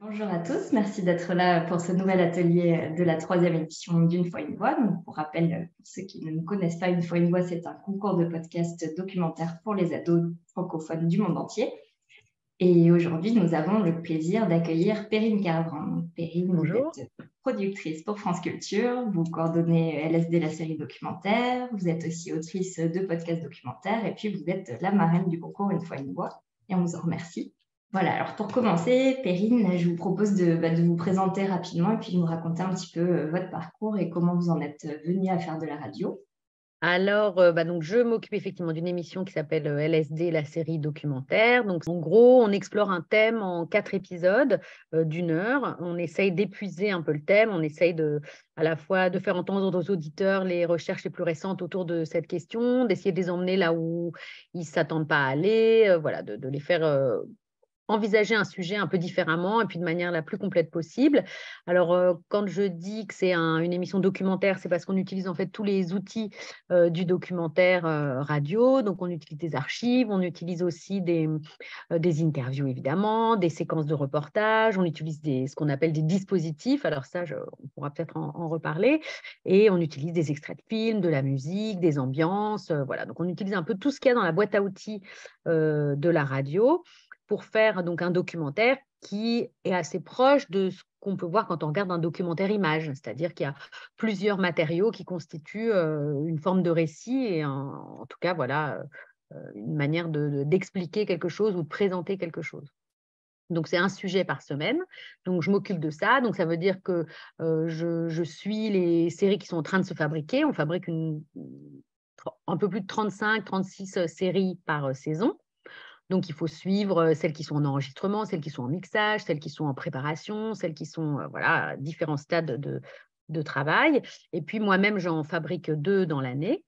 Bonjour à tous, merci d'être là pour ce nouvel atelier de la troisième édition d'Une fois une voix. Donc, pour rappel, euh, pour ceux qui ne nous connaissent pas, Une fois une voix, c'est un concours de podcast documentaire pour les ados francophones du monde entier. Et aujourd'hui, nous avons le plaisir d'accueillir Perrine Carvran. Perrine, Bonjour. vous êtes productrice pour France Culture, vous coordonnez LSD la série documentaire, vous êtes aussi autrice de podcasts documentaires et puis vous êtes la marraine du concours Une fois une voix et on vous en remercie. Voilà, alors pour commencer, Perrine, je vous propose bah, de, vous présenter rapidement et puis de nous raconter un petit peu euh, votre parcours et comment vous en êtes euh, venue à faire de la radio. Alors, euh, bah, donc je m'occupe effectivement d'une émission qui s'appelle LSD, la série documentaire. Donc, en gros, on explore un thème en quatre épisodes d'une heure. On essaye d'épuiser un peu le thème. On essaye de, à la fois de faire entendre aux auditeurs les recherches les plus récentes autour de cette question, d'essayer de les emmener là où ils ne s'attendent pas à aller, voilà, de, les faire envisager un sujet un peu différemment et puis de manière la plus complète possible. Alors, euh, quand je dis que c'est une émission documentaire, c'est parce qu'on utilise en fait tous les outils euh, du documentaire euh, radio. Donc, on utilise des archives, on utilise aussi des, interviews, évidemment, des séquences de reportage, on utilise ce qu'on appelle des dispositifs. Alors ça, on pourra peut-être en, en, reparler. Et on utilise des extraits de films, de la musique, des ambiances. voilà, donc on utilise un peu tout ce qu'il y a dans la boîte à outils de la radio pour faire donc un documentaire qui est assez proche de ce qu'on peut voir quand on regarde un documentaire image, c'est-à-dire qu'il y a plusieurs matériaux qui constituent euh, une forme de récit et en tout cas voilà euh, euh, une manière d'expliquer de, quelque chose ou de présenter quelque chose. Donc c'est un sujet par semaine. Donc je m'occupe de ça. Donc ça veut dire que je, suis les séries qui sont en train de se fabriquer. On fabrique un peu plus de 35, 36 séries par saison. Donc, il faut suivre celles qui sont en enregistrement, celles qui sont en mixage, celles qui sont en préparation, celles qui sont voilà, à différents stades de, travail. Et puis, moi-même, j'en fabrique deux dans l'année.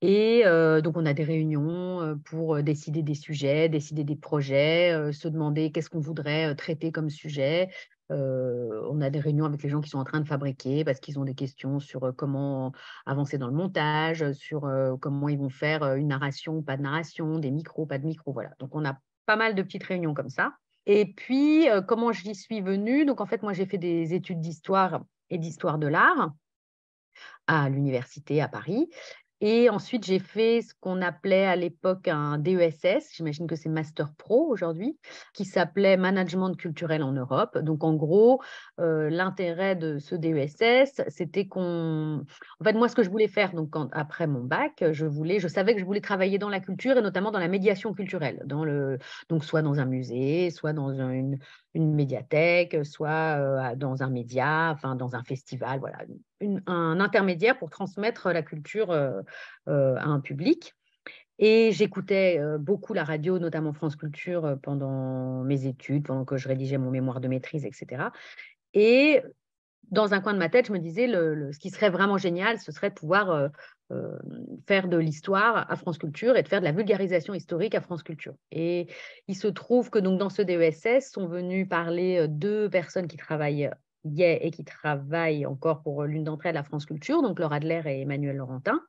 Et donc, on a des réunions pour décider des sujets, décider des projets, se demander qu'est-ce qu'on voudrait traiter comme sujet, on a des réunions avec les gens qui sont en train de fabriquer parce qu'ils ont des questions sur comment avancer dans le montage, sur comment ils vont faire une narration ou pas de narration, des micros, pas de micros. Voilà. Donc, on a pas mal de petites réunions comme ça. Et puis, comment j'y suis venue Donc, en fait, moi, j'ai fait des études d'histoire et d'histoire de l'art à l'université à Paris. Et ensuite, j'ai fait ce qu'on appelait à l'époque un DESS, j'imagine que c'est Master Pro aujourd'hui, qui s'appelait Management culturel en Europe. Donc, en gros, euh, l'intérêt de ce DESS, c'était qu'on... En fait, moi, ce que je voulais faire, donc, après mon bac, je, voulais, je savais que je voulais travailler dans la culture et notamment dans la médiation culturelle, dans le... donc soit dans un musée, soit dans une, une médiathèque, soit euh, dans un média, enfin, dans un festival, voilà, un intermédiaire pour transmettre la culture euh, euh, à un public. Et j'écoutais euh, beaucoup la radio, notamment France Culture, pendant mes études, pendant que je rédigeais mon mémoire de maîtrise, etc. Et dans un coin de ma tête, je me disais, le, ce qui serait vraiment génial, ce serait de pouvoir faire de l'histoire à France Culture et de faire de la vulgarisation historique à France Culture. Et il se trouve que donc dans ce DESS sont venus parler deux personnes qui travaillent et qui travaillent encore pour euh, l'une d'entre elles, la France Culture, donc Laura Adler et Emmanuel Laurentin,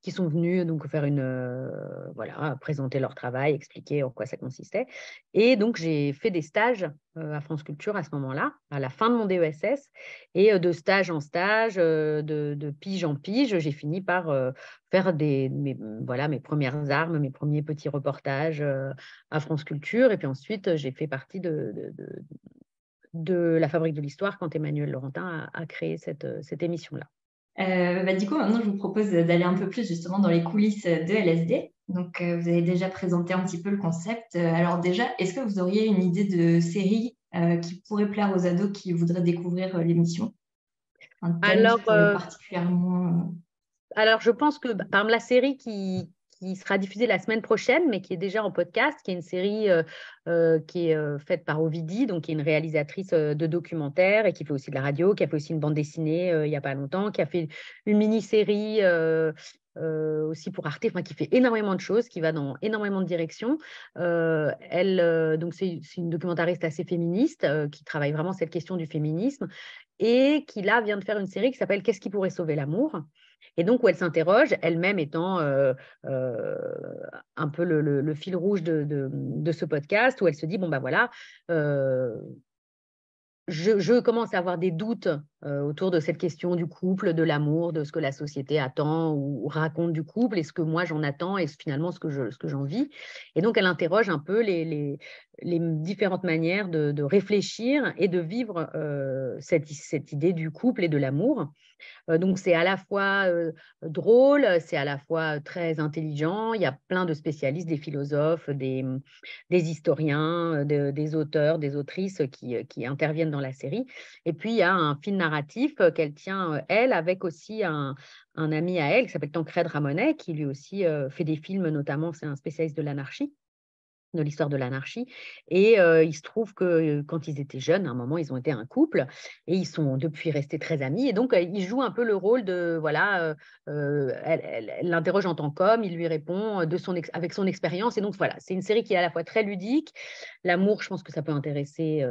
qui sont venus euh, donc faire une euh, voilà présenter leur travail, expliquer en quoi ça consistait. Et donc j'ai fait des stages à France Culture à ce moment-là, à la fin de mon DESS, et de stage en stage, de, pige en pige, j'ai fini par faire des mes, voilà mes premières armes, mes premiers petits reportages à France Culture, et puis ensuite j'ai fait partie de de la fabrique de l'histoire quand Emmanuel Laurentin a, créé cette, euh, cette émission-là. Euh, bah, du maintenant, je vous propose d'aller un peu plus justement dans les coulisses de LSD. Donc, euh, vous avez déjà présenté un petit peu le concept. Euh, alors déjà, est-ce que vous auriez une idée de série qui pourrait plaire aux ados qui voudraient découvrir l'émission Alors, particulièrement... alors, je pense que bah, parmi la série qui, qui sera diffusée la semaine prochaine, mais qui est déjà en podcast, qui est une série euh, euh, qui est euh, faite par Ovidie, donc qui est une réalisatrice de documentaires et qui fait aussi de la radio, qui a fait aussi une bande dessinée il n'y a pas longtemps, qui a fait une mini-série aussi pour Arte, enfin, qui fait énormément de choses, qui va dans énormément de directions. elle, donc c'est une documentariste assez féministe qui travaille vraiment cette question du féminisme et qui là vient de faire une série qui s'appelle Qu'est-ce qui pourrait sauver l'amour et donc, où elle s'interroge, elle-même étant euh, euh, un peu le, fil rouge de, ce podcast, où elle se dit, bon, ben voilà, euh, je, commence à avoir des doutes autour de cette question du couple, de l'amour, de ce que la société attend ou, raconte du couple, et ce que moi j'en attends, et finalement ce que, je, ce que j'en vis. Et donc, elle interroge un peu les, les, différentes manières de, de, réfléchir et de vivre cette, cette idée du couple et de l'amour. Euh, donc c'est à la fois euh, drôle, c'est à la fois euh, très intelligent. Il y a plein de spécialistes, des philosophes, des, mm, historiens, des auteurs, des autrices qui, interviennent dans la série. Et puis il y a un film narratif qu'elle tient, elle, avec aussi un, un ami à elle qui s'appelle Tancred Ramonet, qui lui aussi fait des films, notamment c'est un spécialiste de l'anarchie de l'histoire de l'anarchie. Et il se trouve que quand ils étaient jeunes, à un moment, ils ont été un couple et ils sont depuis restés très amis. Et donc, ils il joue un peu le rôle de, voilà, elle l'interroge en tant qu'homme, il lui répond de son avec son expérience. Et donc, voilà, c'est une série qui est à la fois très ludique. L'amour, je pense que ça peut intéresser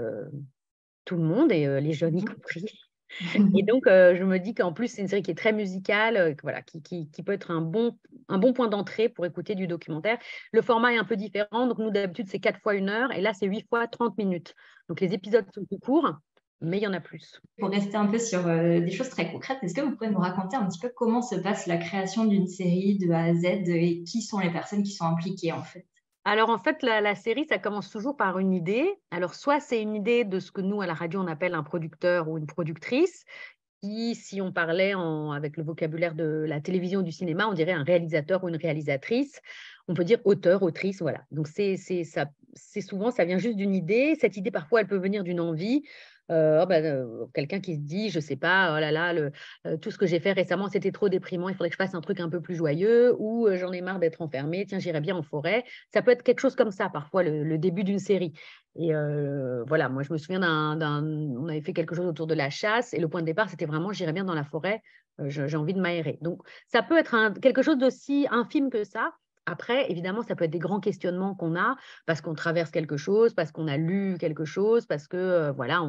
tout le monde et les jeunes y mmh. compris. Et donc, je me dis qu'en plus, c'est une série qui est très musicale, voilà, qui, qui, qui, peut être un bon un bon point d'entrée pour écouter du documentaire. Le format est un peu différent. Donc, nous, d'habitude, c'est 4 fois 1 heure et là, c'est 8 fois 30 minutes. Donc, les épisodes sont plus courts, mais il y en a plus. Pour rester un peu sur euh, des choses très concrètes, est-ce que vous pouvez nous raconter un petit peu comment se passe la création d'une série de A à Z et qui sont les personnes qui sont impliquées en fait alors en fait, la, série, ça commence toujours par une idée. Alors soit c'est une idée de ce que nous, à la radio, on appelle un producteur ou une productrice si on parlait avec le vocabulaire de la télévision ou du cinéma, on dirait un réalisateur ou une réalisatrice. On peut dire auteur, autrice, voilà. Donc c'est souvent, ça vient juste d'une idée. Cette idée, parfois, elle peut venir d'une envie. Euh, oh, ben, euh, quelqu'un qui se dit, je ne sais pas, oh là là, euh, tout ce que j'ai fait récemment, c'était trop déprimant, il faudrait que je fasse un truc un peu plus joyeux, ou j'en ai marre d'être enfermé, tiens, j'irai bien en forêt. Ça peut être quelque chose comme ça, parfois, le, début d'une série. Et voilà, moi, je me souviens d'un. On avait fait quelque chose autour de la chasse, et le point de départ, c'était vraiment, j'irai bien dans la forêt, j'ai envie de m'aérer. Donc, ça peut être quelque chose d'aussi infime que ça, après, évidemment, ça peut être des grands questionnements qu'on a parce qu'on traverse quelque chose, parce qu'on a lu quelque chose, parce que, euh, voilà,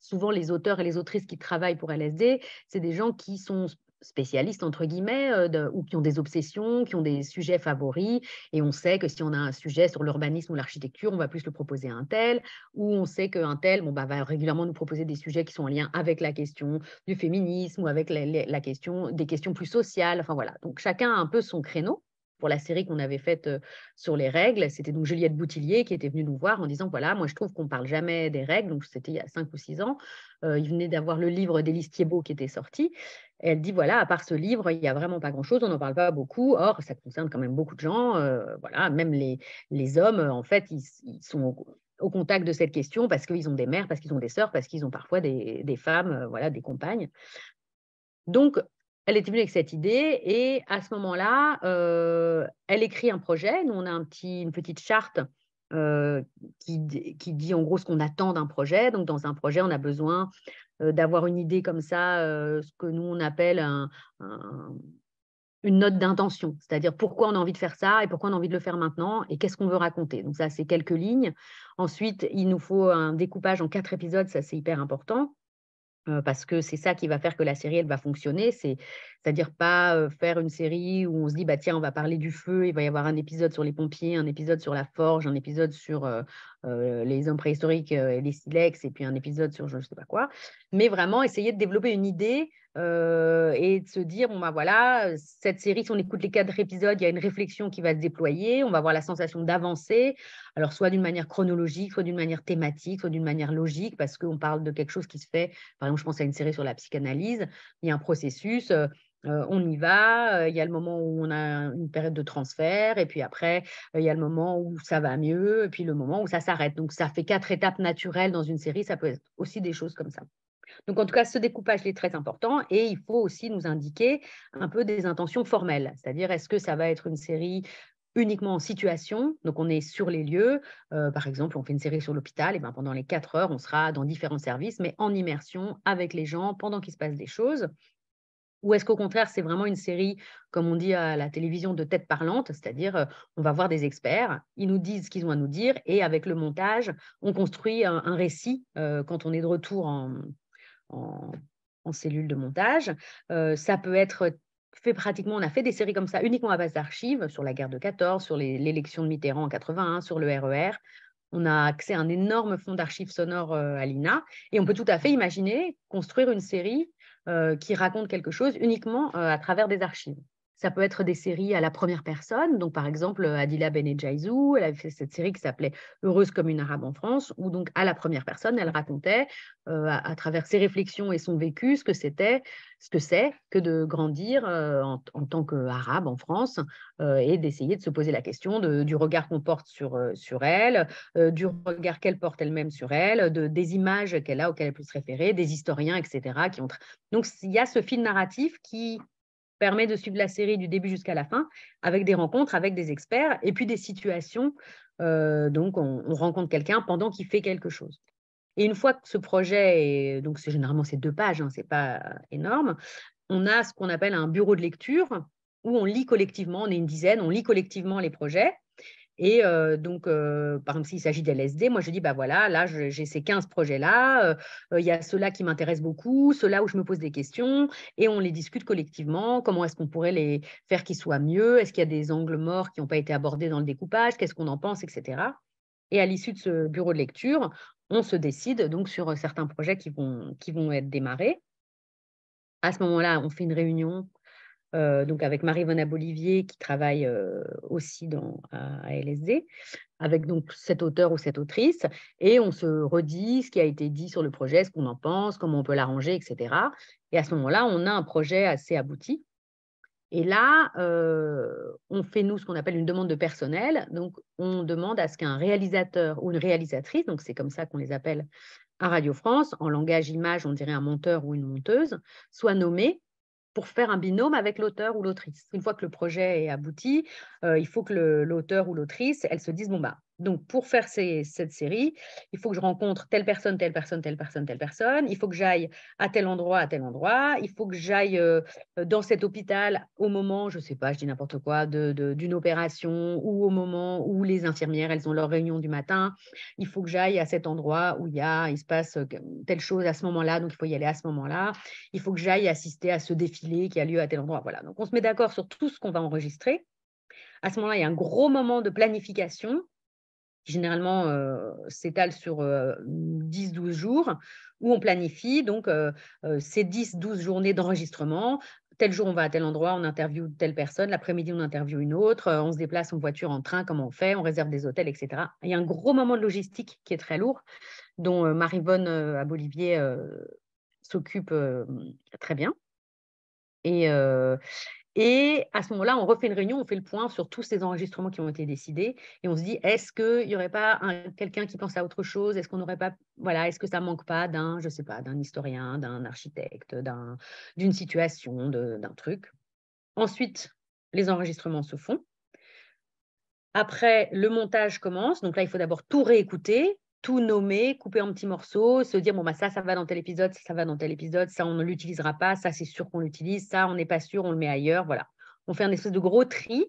souvent les auteurs et les autrices qui travaillent pour LSD, c'est des gens qui sont spécialistes, entre guillemets, euh, ou qui ont des obsessions, qui ont des sujets favoris. Et on sait que si on a un sujet sur l'urbanisme ou l'architecture, on va plus le proposer à un tel, ou on sait qu'un tel bon, bah, va régulièrement nous proposer des sujets qui sont en lien avec la question du féminisme ou avec la question des questions plus sociales. Enfin voilà, donc chacun a un peu son créneau pour la série qu'on avait faite euh, sur les règles. C'était donc Juliette Boutillier qui était venue nous voir en disant voilà, moi je trouve qu'on parle jamais des règles. Donc c'était il y a cinq ou six ans. Euh, il venait d'avoir le livre d'Élise Thiebaud qui était sorti. elle dit voilà, à part ce livre, il n'y a vraiment pas grand-chose, on n'en parle pas beaucoup. Or, ça concerne quand même beaucoup de gens. Euh, voilà, même les, les hommes, en fait, ils, sont au, contact de cette question parce qu'ils ont des mères, parce qu'ils ont des sœurs, parce qu'ils ont parfois des, des femmes, voilà, des compagnes. Donc, elle était venue avec cette idée et à ce moment-là, euh, elle écrit un projet. Nous, on a un petit, une petite charte euh, qui, dit en gros ce qu'on attend d'un projet. Donc, dans un projet, on a besoin euh, d'avoir une idée comme ça, ce que nous, on appelle une note d'intention, c'est-à-dire pourquoi on a envie de faire ça et pourquoi on a envie de le faire maintenant et qu'est-ce qu'on veut raconter. Donc, ça, c'est quelques lignes. Ensuite, il nous faut un découpage en quatre épisodes, ça, c'est hyper important parce que c'est ça qui va faire que la série elle va fonctionner. C'est c'est-à-dire pas faire une série où on se dit, bah, tiens, on va parler du feu, il va y avoir un épisode sur les pompiers, un épisode sur la forge, un épisode sur les hommes préhistoriques et les silex, et puis un épisode sur je ne sais pas quoi. Mais vraiment essayer de développer une idée et de se dire, bon, bah, voilà, cette série, si on écoute les quatre épisodes, il y a une réflexion qui va se déployer, on va avoir la sensation d'avancer, alors soit d'une manière chronologique, soit d'une manière thématique, soit d'une manière logique, parce qu'on parle de quelque chose qui se fait, par exemple, je pense à une série sur la psychanalyse, il y a un processus on y va, il y a le moment où on a une période de transfert, et puis après, il y a le moment où ça va mieux, et puis le moment où ça s'arrête. Donc, ça fait quatre étapes naturelles dans une série, ça peut être aussi des choses comme ça. Donc, en tout cas, ce découpage est très important et il faut aussi nous indiquer un peu des intentions formelles, c'est-à-dire est-ce que ça va être une série uniquement en situation, donc on est sur les lieux, par exemple, on fait une série sur l'hôpital, et ben, pendant les quatre heures, on sera dans différents services, mais en immersion avec les gens pendant qu'il se passe des choses. Ou est-ce qu'au contraire, c'est vraiment une série, comme on dit à la télévision, de tête parlante, c'est-à-dire euh, on va voir des experts, ils nous disent ce qu'ils ont à nous dire, et avec le montage, on construit un, récit euh, quand on est de retour en, cellule de montage. Euh, ça peut être fait pratiquement, on a fait des séries comme ça uniquement à base d'archives, sur la guerre de 14, sur l'élection de Mitterrand en 81, sur le RER. E on a accès à un énorme fonds d'archives sonores à l'INA et on peut tout à fait imaginer construire une série euh, qui raconte quelque chose uniquement euh, à travers des archives. Ça peut être des séries à la première personne. Donc, par exemple, euh, Adila Benedjaizou, elle avait fait cette série qui s'appelait Heureuse comme une arabe en France, où donc à la première personne, elle racontait euh, à, travers ses réflexions et son vécu ce que c'était, ce que c'est que de grandir euh, en, tant qu'arabe en France et d'essayer de se poser la question du regard qu'on porte sur, sur elle, du regard qu'elle porte elle-même sur elle, des images qu'elle a auxquelles elle peut se référer, des historiens, etc. Qui ont... Donc, il y a ce fil narratif qui permet de suivre la série du début jusqu'à la fin, avec des rencontres, avec des experts, et puis des situations. Euh, donc, on, rencontre quelqu'un pendant qu'il fait quelque chose. Et une fois que ce projet, est, donc c'est généralement ces deux pages, hein, c'est pas énorme, on a ce qu'on appelle un bureau de lecture où on lit collectivement, on est une dizaine, on lit collectivement les projets et donc, par exemple, s'il s'agit d'LSD, moi je dis, bah voilà, là j'ai ces 15 projets-là, il y a ceux-là qui m'intéressent beaucoup, ceux-là où je me pose des questions, et on les discute collectivement, comment est-ce qu'on pourrait les faire qu'ils soient mieux, est-ce qu'il y a des angles morts qui n'ont pas été abordés dans le découpage, qu'est-ce qu'on en pense, etc. Et à l'issue de ce bureau de lecture, on se décide donc sur certains projets qui vont, qui vont être démarrés. À ce moment-là, on fait une réunion euh, donc avec Marie-Vona Bolivier qui travaille euh, aussi dans, à, LSD, avec donc cet auteur ou cette autrice, et on se redit ce qui a été dit sur le projet, ce qu'on en pense, comment on peut l'arranger, etc. Et à ce moment-là, on a un projet assez abouti. Et là, euh, on fait, nous, ce qu'on appelle une demande de personnel. Donc, on demande à ce qu'un réalisateur ou une réalisatrice, donc c'est comme ça qu'on les appelle à Radio France, en langage image, on dirait un monteur ou une monteuse, soit nommé pour faire un binôme avec l'auteur ou l'autrice. Une fois que le projet est abouti, euh, il faut que l'auteur ou l'autrice, elle se dise, bon, bah, donc, pour faire cette série, il faut que je rencontre telle personne, telle personne, telle personne, telle personne. Il faut que j'aille à tel endroit, à tel endroit. Il faut que j'aille euh, euh, dans cet hôpital au moment, je ne sais pas, je dis n'importe quoi, d'une opération ou au moment où les infirmières, elles ont leur réunion du matin. Il faut que j'aille à cet endroit où il il se passe euh, telle chose à ce moment-là, donc il faut y aller à ce moment-là. Il faut que j'aille assister à ce défilé qui a lieu à tel endroit. Voilà. Donc, on se met d'accord sur tout ce qu'on va enregistrer. À ce moment-là, il y a un gros moment de planification généralement euh, s'étale sur 10-12 euh, jours, où on planifie donc euh, ces 10-12 journées d'enregistrement. Tel jour, on va à tel endroit, on interview telle personne, l'après-midi, on interview une autre, on se déplace en voiture, en train, comment on fait, on réserve des hôtels, etc. Il y a un gros moment de logistique qui est très lourd, dont Maribonne à Bolivier s'occupe très bien. Et, et à ce moment-là, on refait une réunion, on fait le point sur tous ces enregistrements qui ont été décidés et on se dit est-ce qu'il n'y aurait pas quelqu'un qui pense à autre chose Est-ce qu'on n'aurait pas voilà, est-ce que ça ne manque pas d'un je sais pas d'un historien, d'un architecte, d'une situation, d'un truc Ensuite, les enregistrements se font. Après, le montage commence. Donc là, il faut d'abord tout réécouter, tout nommer, couper en petits morceaux, se dire bon bah ça ça va dans tel épisode, ça, va dans tel épisode, ça on ne l'utilisera pas, ça c'est sûr qu'on l'utilise, ça on n'est pas sûr, on le met ailleurs, voilà. On fait un espèce de gros tri.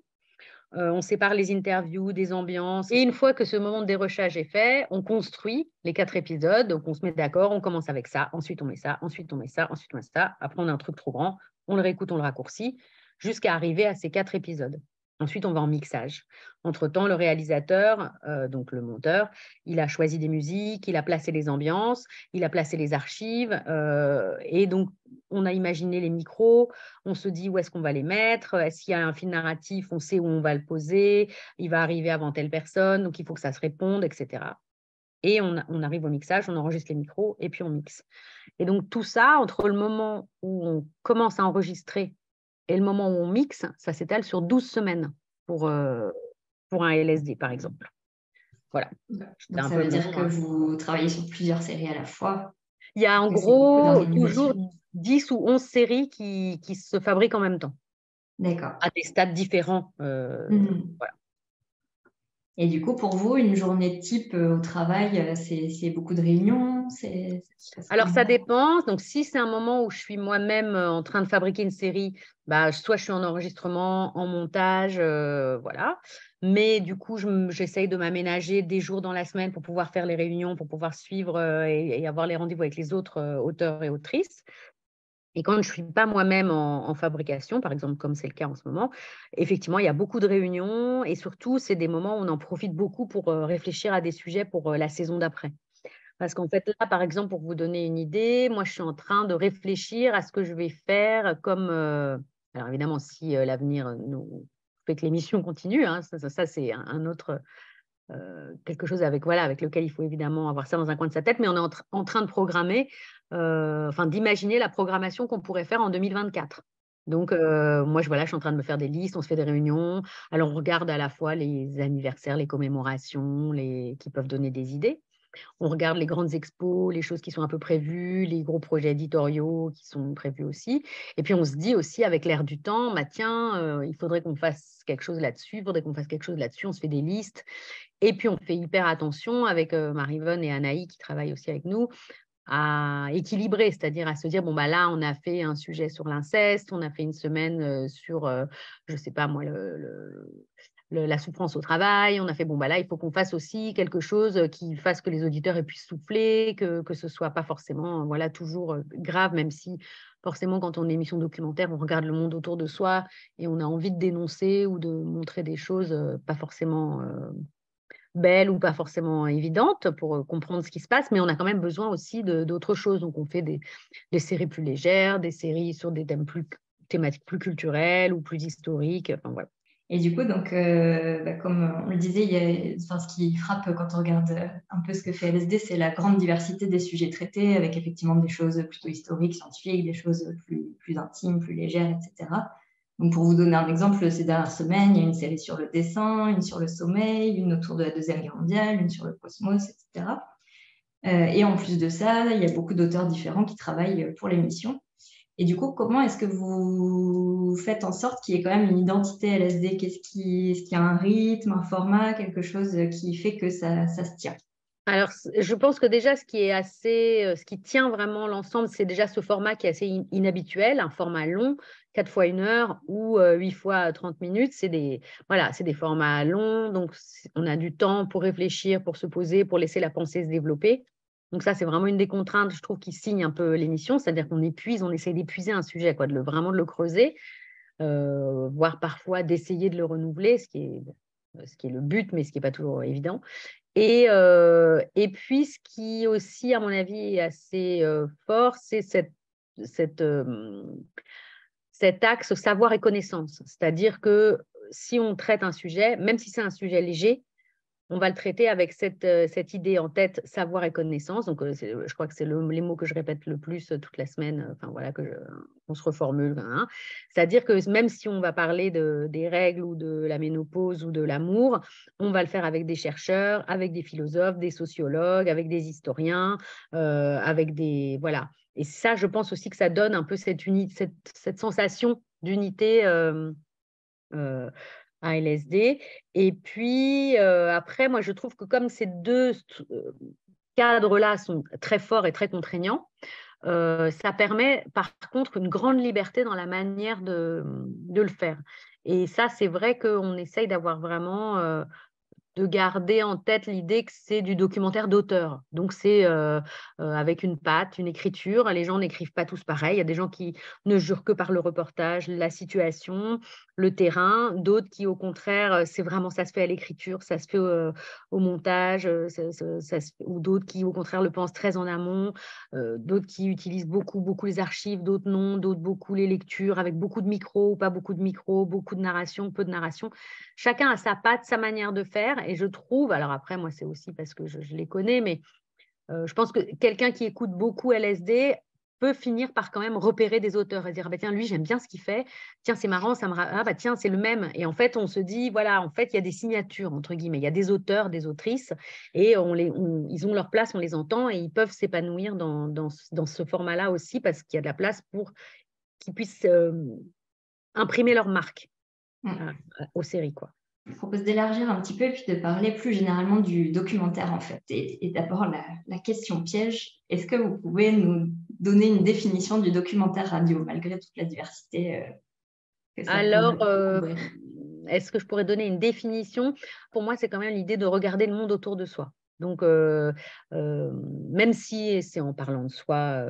Euh, on sépare les interviews des ambiances. Et une fois que ce moment de dérochage est fait, on construit les quatre épisodes. Donc, on se met d'accord, on commence avec ça, ensuite on met ça, ensuite on met ça, ensuite on met ça. Après, on a un truc trop grand, on le réécoute, on le raccourcit, jusqu'à arriver à ces quatre épisodes. Ensuite, on va en mixage. Entre-temps, le réalisateur, euh, donc le monteur, il a choisi des musiques, il a placé les ambiances, il a placé les archives. Euh, et donc, on a imaginé les micros, on se dit où est-ce qu'on va les mettre, est-ce euh, qu'il y a un fil narratif, on sait où on va le poser, il va arriver avant telle personne, donc il faut que ça se réponde, etc. Et on arrive au mixage, on enregistre les micros et puis on mixe. Et donc, tout ça, entre le moment où on commence à enregistrer et le moment où on mixe, ça s'étale sur 12 semaines pour, euh, pour un LSD, par exemple. Voilà. ça veut dire que vous travaillez sur plusieurs séries à la fois. Il y a en gros toujours 10 ou 11 séries qui, qui se fabriquent en même temps. D'accord. À des stades différents. Euh, mhm. voilà. Et du coup, pour vous, une journée type euh, au travail, c'est beaucoup de réunions, alors ça dépend. Donc si c'est un moment où je suis moi-même euh, en train de fabriquer une série, bah, soit je suis en enregistrement, en montage, euh, voilà. Mais du coup, j'essaye de m'aménager des jours dans la semaine pour pouvoir faire les réunions, pour pouvoir suivre euh, et, avoir les rendez-vous avec les autres auteurs et autrices. Et quand je ne suis pas moi-même en, fabrication, par exemple, comme c'est le cas en ce moment, effectivement, il y a beaucoup de réunions et surtout, c'est des moments où on en profite beaucoup pour réfléchir à des sujets pour la saison d'après. Parce qu'en fait, là, par exemple, pour vous donner une idée, moi, je suis en train de réfléchir à ce que je vais faire comme... Euh, alors évidemment, si euh, l'avenir nous fait que l'émission continue, hein, ça, c'est un, autre... Euh, quelque chose avec, voilà, avec lequel il faut évidemment avoir ça dans un coin de sa tête, mais on est en, train de programmer, enfin d'imaginer la programmation qu'on pourrait faire en 2024. Donc, moi, je, voilà, je suis en train de me faire des listes, on se fait des réunions. Alors, on regarde à la fois les anniversaires, les commémorations, les... qui peuvent donner des idées. On regarde les grandes expos, les choses qui sont un peu prévues, les gros projets éditoriaux qui sont prévus aussi. Et puis on se dit aussi avec l'air du temps, bah tiens, euh, il faudrait qu'on fasse quelque chose là-dessus, il faudrait qu'on fasse quelque chose là-dessus, on se fait des listes. Et puis on fait hyper attention avec marie euh, Marivonne et Anaï qui travaillent aussi avec nous à équilibrer, c'est-à-dire à se dire bon bah là on a fait un sujet sur l'inceste, on a fait une semaine euh, sur je je sais pas moi le la souffrance au travail. On a fait, bon, bah là, il faut qu'on fasse aussi quelque chose euh, qui fasse que les auditeurs puissent souffler, que, que ce soit pas forcément euh, voilà, toujours euh, grave, même si forcément, quand on est émission documentaire, on regarde le monde autour de soi et on a envie de dénoncer ou de montrer des choses pas forcément belles ou pas forcément évidentes pour comprendre ce qui se passe, mais on a quand même besoin aussi d'autres choses. Donc, on fait des, des séries plus légères, des séries sur des thèmes plus thématiques plus culturelles ou plus historiques. Enfin, voilà. Et du coup, donc, euh, bah, comme on le disait, il ce qui frappe quand on regarde euh, un peu ce que fait LSD, c'est la grande diversité des sujets traités, avec effectivement des choses plutôt historiques, scientifiques, des choses plus, intimes, plus légères, etc. Donc, pour vous donner un exemple, ces dernières semaines, il y a une série sur le dessin, une sur le sommeil, une autour de la Deuxième Guerre mondiale, une sur le cosmos, etc. Euh, et en plus de ça, il y a beaucoup d'auteurs différents qui travaillent pour l'émission. Et du coup, comment est-ce que vous faites en sorte qu'il y ait quand même une identité LSD Qu'est-ce qui, est-ce qu'il y a un rythme, un format, quelque chose qui fait que ça, se tient alors, je pense que déjà, ce qui est assez, euh, ce qui tient vraiment l'ensemble, c'est déjà ce format qui est assez inhabituel, un format long, 4 fois une heure ou 8 euh, fois 30 minutes. C'est des, voilà, c'est des formats longs, donc on a du temps pour réfléchir, pour se poser, pour laisser la pensée se développer. Donc ça, c'est vraiment une des contraintes, je trouve, qui signe un peu l'émission, c'est-à-dire qu'on épuise, on essaie d'épuiser un sujet, quoi, de le, vraiment de le creuser, euh, voire parfois d'essayer de le renouveler, ce qui est ce qui est le but, mais ce qui n'est pas toujours évident. Euh, et, puis, ce qui aussi, à mon avis, est assez euh, fort, c'est cette, cet axe savoir et connaissance. C'est-à-dire que si on traite un sujet, même si c'est un sujet léger, on va le traiter avec cette, euh, cette idée en tête, savoir et connaissance. Donc, euh, je crois que c'est le, les mots que je répète le plus euh, toute la semaine, enfin voilà, que on se reformule. Hein, hein. C'est-à-dire que même si on va parler de, des règles ou de la ménopause ou de l'amour, on va le faire avec des chercheurs, avec des philosophes, des sociologues, avec des historiens, avec des. Voilà. Et ça, je pense aussi que ça donne un peu cette, cette, sensation d'unité. LSD. Et puis, euh, après, moi, je trouve que comme ces deux euh, cadres-là sont très forts et très contraignants, euh, ça permet par contre une grande liberté dans la manière de, le faire. Et ça, c'est vrai qu'on essaye d'avoir vraiment de garder en tête l'idée que c'est du documentaire d'auteur. Donc c'est euh, euh, avec une patte, une écriture. Les gens n'écrivent pas tous pareil. Il y a des gens qui ne jurent que par le reportage, la situation, le terrain. D'autres qui, au contraire, euh, c'est vraiment ça se fait à l'écriture, ça se fait au montage, ou d'autres qui, au contraire, le pensent très en amont. d'autres qui utilisent beaucoup, beaucoup les archives, d'autres non, d'autres beaucoup les lectures avec beaucoup de micros ou pas beaucoup de micros, beaucoup de narration, peu de narration. Chacun a sa patte, sa manière de faire et je trouve, alors après, moi, c'est aussi parce que je, les connais, mais euh, je pense que quelqu'un qui écoute beaucoup LSD peut finir par quand même repérer des auteurs et dire ah, bah, tiens lui j'aime bien ce qu'il fait tiens c'est marrant ça me ah bah tiens c'est le même et en fait on se dit voilà en fait il y a des signatures entre guillemets il y a des auteurs des autrices et on les ils ont leur place on les entend et ils peuvent s'épanouir dans, ce format là aussi parce qu'il y a de la place pour qu'ils puissent euh, imprimer leur marque mm. euh, aux séries quoi je vous propose d'élargir un petit peu et puis de parler plus généralement du documentaire en fait. Et, d'abord la, question piège, est-ce que vous pouvez nous donner une définition du documentaire radio malgré toute la diversité euh, Alors, euh, est-ce que je pourrais donner une définition Pour moi, c'est quand même l'idée de regarder le monde autour de soi. Donc, euh, même si c'est en parlant de soi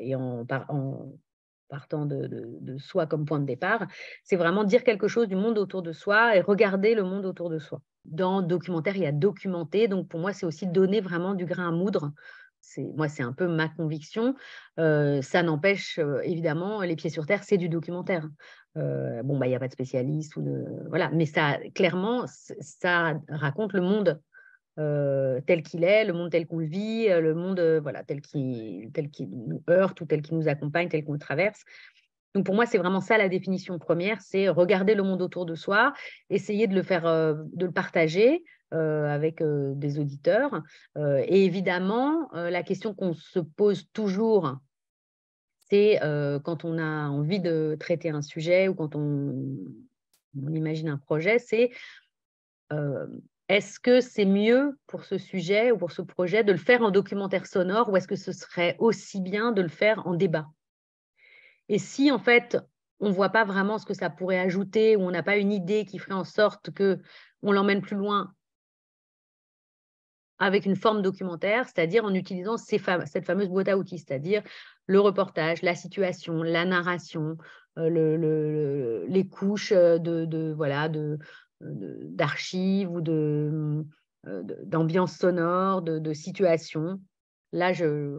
et en, en partant de, soi comme point de départ, c'est vraiment dire quelque chose du monde autour de soi et regarder le monde autour de soi. Dans documentaire, il y a documenter, donc pour moi, c'est aussi donner vraiment du grain à moudre. Moi, c'est un peu ma conviction. Euh, ça n'empêche, euh, évidemment, les pieds sur terre, c'est du documentaire. Euh, bon, bah, il bah, n'y a pas de spécialiste, ou de, voilà, mais ça, clairement, ça raconte le monde euh, tel qu'il est, le monde tel qu'on le vit, euh, le monde euh, voilà, tel tel qui nous heurte ou tel qui nous accompagne, tel qu'on le traverse. Donc pour moi, c'est vraiment ça la définition première, c'est regarder le monde autour de soi, essayer de le faire, de le partager avec des auditeurs. et évidemment, la question qu'on se pose toujours, c'est quand on a envie de traiter un sujet ou quand on, on imagine un projet, c'est est-ce que c'est mieux pour ce sujet ou pour ce projet de le faire en documentaire sonore ou est-ce que ce serait aussi bien de le faire en débat Et si en fait on ne voit pas vraiment ce que ça pourrait ajouter ou on n'a pas une idée qui ferait en sorte que l'emmène plus loin avec une forme documentaire, c'est-à-dire en utilisant ces cette fameuse boîte à outils, c'est-à-dire le reportage, la situation, la narration, euh, les couches euh, de voilà, de, euh, d'archives ou de, mm, euh, d'ambiance sonore, de, de situation. Là, je,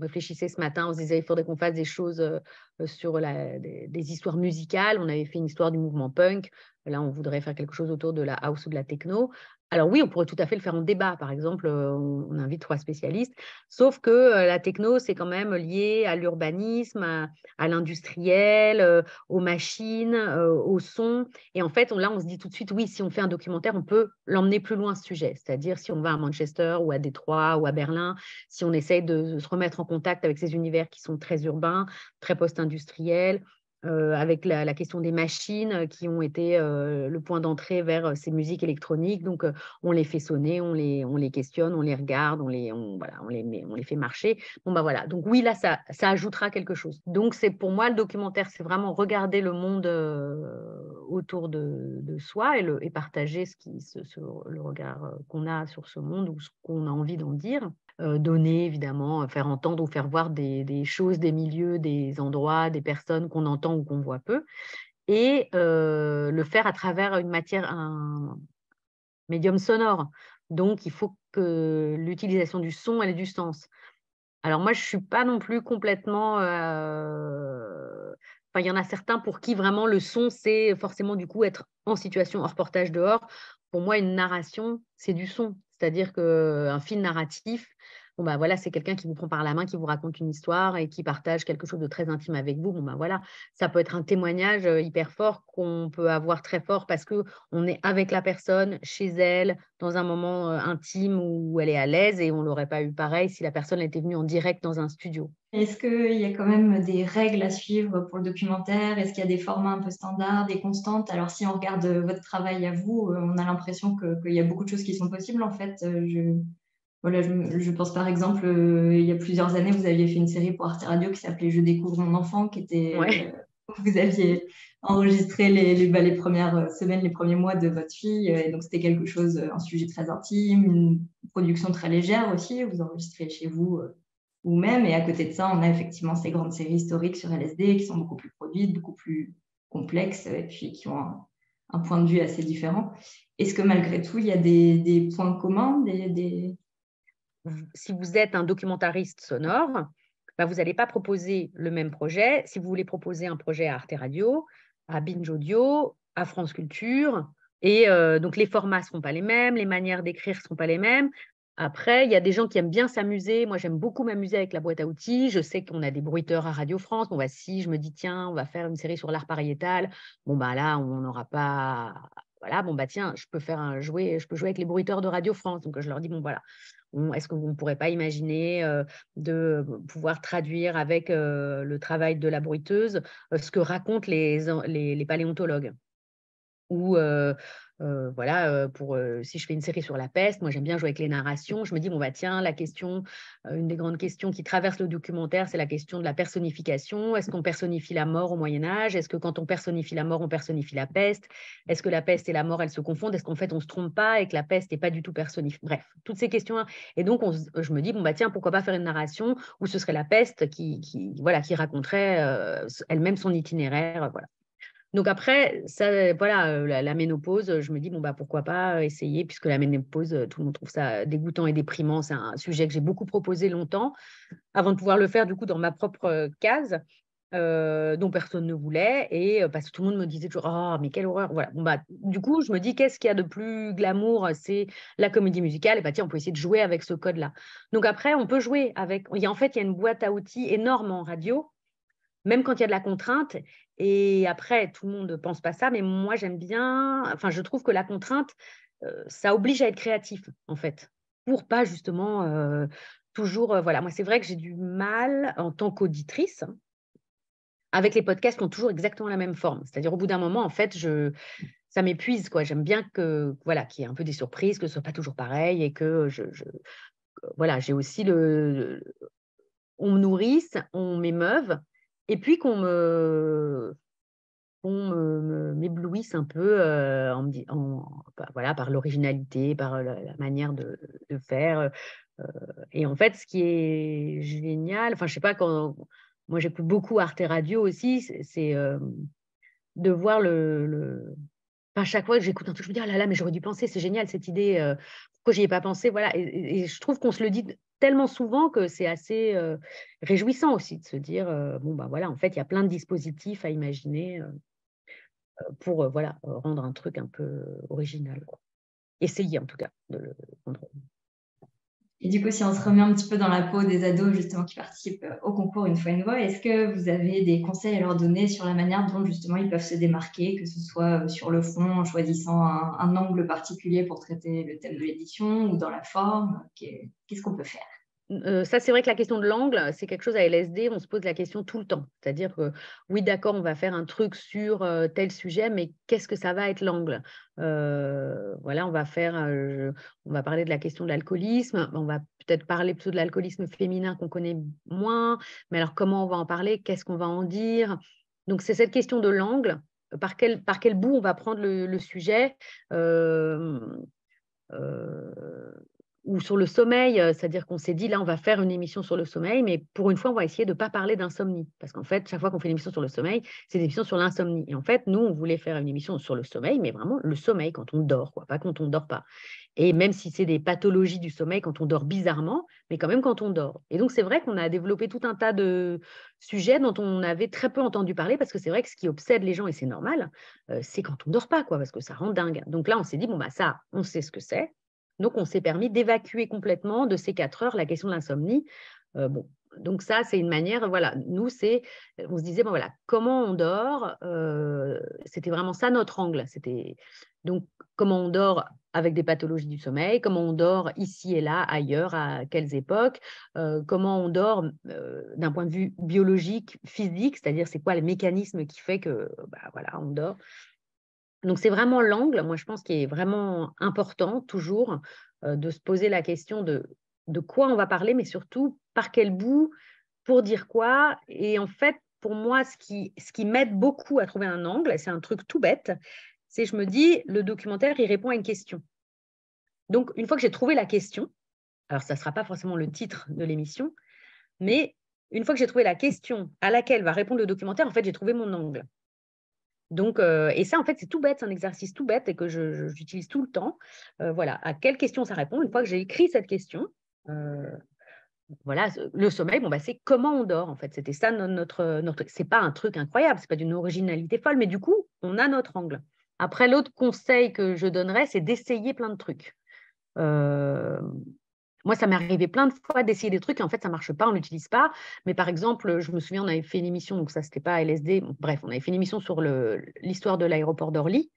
réfléchissais ce matin, on se disait il faudrait qu'on fasse des choses euh, sur la, des, histoires musicales. On avait fait une histoire du mouvement punk. Là, on voudrait faire quelque chose autour de la house ou de la techno. Alors oui, on pourrait tout à fait le faire en débat. Par exemple, on, invite trois spécialistes. Sauf que la techno, c'est quand même lié à l'urbanisme, à, l'industriel, aux machines, aux au son. Et en fait, là, on se dit tout de suite, oui, si on fait un documentaire, on peut l'emmener plus loin ce sujet. C'est-à-dire si on va à Manchester ou à Détroit ou à Berlin, si on essaye de se remettre en contact avec ces univers qui sont très urbains, très post-industriels, euh, avec la, question des machines euh, qui ont été euh, le point d'entrée vers ces musiques électroniques. Donc, on les fait sonner, on les, on les questionne, on les regarde, on les, on, voilà, on les, on les fait marcher. Bon, bah voilà. Donc, oui, là, ça, ça ajoutera quelque chose. Donc, c'est pour moi, le documentaire, c'est vraiment regarder le monde autour de, soi et, le, et partager ce qui, ce, le regard qu'on a sur ce monde ou ce qu'on a envie d'en dire. Euh, donner, évidemment, euh, faire entendre ou faire voir des, choses, des milieux, des endroits, des personnes qu'on entend ou qu'on voit peu, et euh, le faire à travers une matière, un médium sonore. Donc, il faut que l'utilisation du son elle ait du sens. Alors moi, je ne suis pas non plus complètement... Enfin, il y en a certains pour qui vraiment le son, c'est forcément du coup être en situation hors portage dehors. Pour moi, une narration, c'est du son. C'est-à-dire qu'un film narratif bon bah, voilà, c'est quelqu'un qui vous prend par la main, qui vous raconte une histoire et qui partage quelque chose de très intime avec vous. Bon bah voilà, ça peut être un témoignage euh, hyper fort qu'on peut avoir très fort parce que on est avec la personne, chez elle, dans un moment euh, intime où elle est à l'aise et on l'aurait pas eu pareil si la personne était venue en direct dans un studio. Est-ce qu'il y a quand même des règles à suivre pour le documentaire Est-ce qu'il y a des formats un peu standards, des constantes Alors si on regarde euh, votre travail à vous, on a l'impression qu'il y a beaucoup de choses qui sont possibles en fait. Je je, pense par exemple, euh, il y a plusieurs années, vous aviez fait une série pour Arte Radio qui s'appelait Je découvre mon enfant, qui était euh, vous aviez enregistré les, les, bah, premières euh, semaines, les premiers mois de votre fille. Et donc, c'était quelque chose, un sujet très intime, une production très légère aussi. Vous enregistrez chez vous ou même. Et à côté de ça, on a effectivement ces grandes séries historiques sur LSD qui sont beaucoup plus produites, beaucoup plus complexes et qui ont un, point de vue assez différent. Est-ce que malgré tout, il y a des, points communs, des, si vous êtes un documentariste sonore, bah, vous n'allez pas proposer le même projet. Si vous voulez proposer un projet à Arte Radio, à Binge Audio, à France Culture, et euh, donc les formats ne seront pas les mêmes, les manières d'écrire ne seront pas les mêmes. Après, il y a des gens qui aiment bien s'amuser. Moi, j'aime beaucoup m'amuser avec la boîte à outils. Je sais qu'on a des bruiteurs à Radio France. Bon, bah, si je me dis, tiens, on va faire une série sur l'art pariétal, bon, bah, là, on n'aura pas. Voilà, bon, bah, tiens, je peux faire un jouer, je peux jouer avec les bruiteurs de Radio France. Donc, je leur dis, bon, voilà, est-ce que vous ne pourrait pas imaginer euh, de pouvoir traduire avec euh, le travail de la bruiteuse euh, ce que racontent les, paléontologues ou euh, voilà, euh, pour euh, si je fais une série sur la peste, moi j'aime bien jouer avec les narrations. Je me dis bon bah tiens, la question, une des grandes questions qui traverse le documentaire, c'est la question de la personnification. Est-ce qu'on personnifie la mort au Moyen Âge Est-ce que quand on personnifie la mort, on personnifie la peste Est-ce que la peste et la mort, elles se confondent Est-ce qu'en fait on se trompe pas et que la peste n'est pas du tout personnifiée Bref, toutes ces questions. Et donc je me dis bon bah tiens, pourquoi pas faire une narration où ce serait la peste qui, voilà qui raconterait elle-même son itinéraire, voilà. Donc après, ça, voilà, euh, la, ménopause, je me dis, bon, bah, pourquoi pas euh, essayer, puisque la ménopause, euh, tout le monde trouve ça dégoûtant et déprimant. C'est un sujet que j'ai beaucoup proposé longtemps, avant de pouvoir le faire, du coup, dans ma propre case. dont personne ne voulait et parce que tout le monde me disait toujours oh mais quelle horreur voilà bah du coup je me dis qu'est-ce qu'il y a de plus glamour c'est la comédie musicale et bah tiens on peut essayer de jouer avec ce code là donc après on peut jouer avec il y en fait il y a une boîte à outils énorme en radio même quand il y a de la contrainte. Et après, tout le monde ne pense pas ça, mais moi, j'aime bien. Enfin, je trouve que la contrainte, euh, ça oblige à être créatif, en fait, pour pas justement euh, toujours. Euh, voilà, moi, c'est vrai que j'ai du mal en tant qu'auditrice avec les podcasts qui ont toujours exactement la même forme. C'est-à-dire, au bout d'un moment, en fait, je. Ça m'épuise, quoi. J'aime bien que voilà, qu'il y ait un peu des surprises, que ce ne soit pas toujours pareil et que je, voilà, j'ai aussi le, on me nourrisse, on m'émeuve, et puis qu'on me m'éblouisse un peu euh, bah, voilà, par l'originalité, par la, manière de, faire. Euh, et en fait, ce qui est génial, enfin, je sais pas, quand moi j'écoute beaucoup Arte Radio aussi, c'est euh, de voir le. chaque fois que j'écoute un truc, je me dis, ah là là, mais j'aurais dû penser, c'est génial cette idée, que j'y ai pas pensé Voilà. Et, je trouve qu'on se le dit tellement souvent que c'est assez euh, réjouissant aussi de se dire euh, bon ben voilà en fait il y a plein de dispositifs à imaginer euh, pour voilà rendre un truc un peu original essayer en tout cas de le rendre et du coup, si on se remet un petit peu dans la peau des ados justement qui participent euh, au concours Une fois une fois, est-ce que vous avez des conseils à leur donner sur la manière dont justement ils peuvent se démarquer, que ce soit euh, sur le fond en choisissant un angle particulier pour traiter le thème de l'édition ou dans la forme Qu'est-ce qu'on peut faire euh, ça, c'est vrai que la question de l'angle, c'est quelque chose à LSD, on se pose la question tout le temps. C'est-à-dire que oui, d'accord, on va faire un truc sur euh, tel sujet, mais qu'est-ce que ça va être l'angle euh, Voilà, on va faire, on va parler de la question de l'alcoolisme, on va peut-être parler plutôt de l'alcoolisme féminin qu'on connaît moins, mais alors comment on va en parler Qu'est-ce qu'on va en dire Donc, c'est cette question de l'angle, par quel, par quel bout on va prendre le sujet ou sur le sommeil, euh, c'est-à-dire qu'on s'est dit là on va faire une émission sur le sommeil, mais pour une fois on va essayer de ne pas parler d'insomnie, parce qu'en fait chaque fois qu'on fait une émission sur le sommeil, c'est une émission sur l'insomnie. Et en fait nous on voulait faire une émission sur le sommeil, mais vraiment le sommeil quand on dort, quoi, pas quand on ne dort pas. Et même si c'est des pathologies du sommeil quand on dort bizarrement, mais quand même quand on dort. Et donc c'est vrai qu'on a développé tout un tas de sujets dont on avait très peu entendu parler, parce que c'est vrai que ce qui obsède les gens et c'est normal, euh, c'est quand on dort pas, quoi, parce que ça rend dingue. Donc là on s'est dit bon bah ça on sait ce que c'est, donc, on s'est permis d'évacuer complètement de ces quatre heures la question de l'insomnie. Euh, donc ça, c'est une manière, voilà, nous, c'est, on se disait, bon voilà, comment on dort, euh, c'était vraiment ça notre angle, c'était donc comment on dort avec des pathologies du sommeil, comment on dort ici et là, ailleurs, à quelles époques, euh, comment on dort d'un point de vue biologique, physique, c'est-à-dire c'est quoi le mécanisme qui fait que, bah, voilà, on dort, donc c'est vraiment l'angle, moi je pense, qu'il est vraiment important toujours euh, de se poser la question de, de quoi on va parler, mais surtout par quel bout, pour dire quoi. Et en fait, pour moi, ce qui, ce qui m'aide beaucoup à trouver un angle, c'est un truc tout bête, c'est je me dis, le documentaire, il répond à une question. Donc une fois que j'ai trouvé la question, alors ça ne sera pas forcément le titre de l'émission, mais une fois que j'ai trouvé la question à laquelle va répondre le documentaire, en fait, j'ai trouvé mon angle. Donc, euh, et ça, en fait, c'est tout bête, c'est un exercice tout bête et que j'utilise tout le temps. Euh, voilà, à quelle question ça répond Une fois que j'ai écrit cette question, euh, voilà, le sommeil, bon, bah, c'est comment on dort, en fait. C'était ça notre. notre c'est pas un truc incroyable, c'est pas d'une originalité folle, mais du coup, on a notre angle. Après, l'autre conseil que je donnerais, c'est d'essayer plein de trucs. Moi, ça m'est arrivé plein de fois d'essayer des trucs et en fait, ça marche pas, on l'utilise pas. Mais par exemple, je me souviens, on avait fait une émission, donc ça, n'était pas LSD. bref, on avait fait une émission sur l'histoire de l'aéroport d'Orly.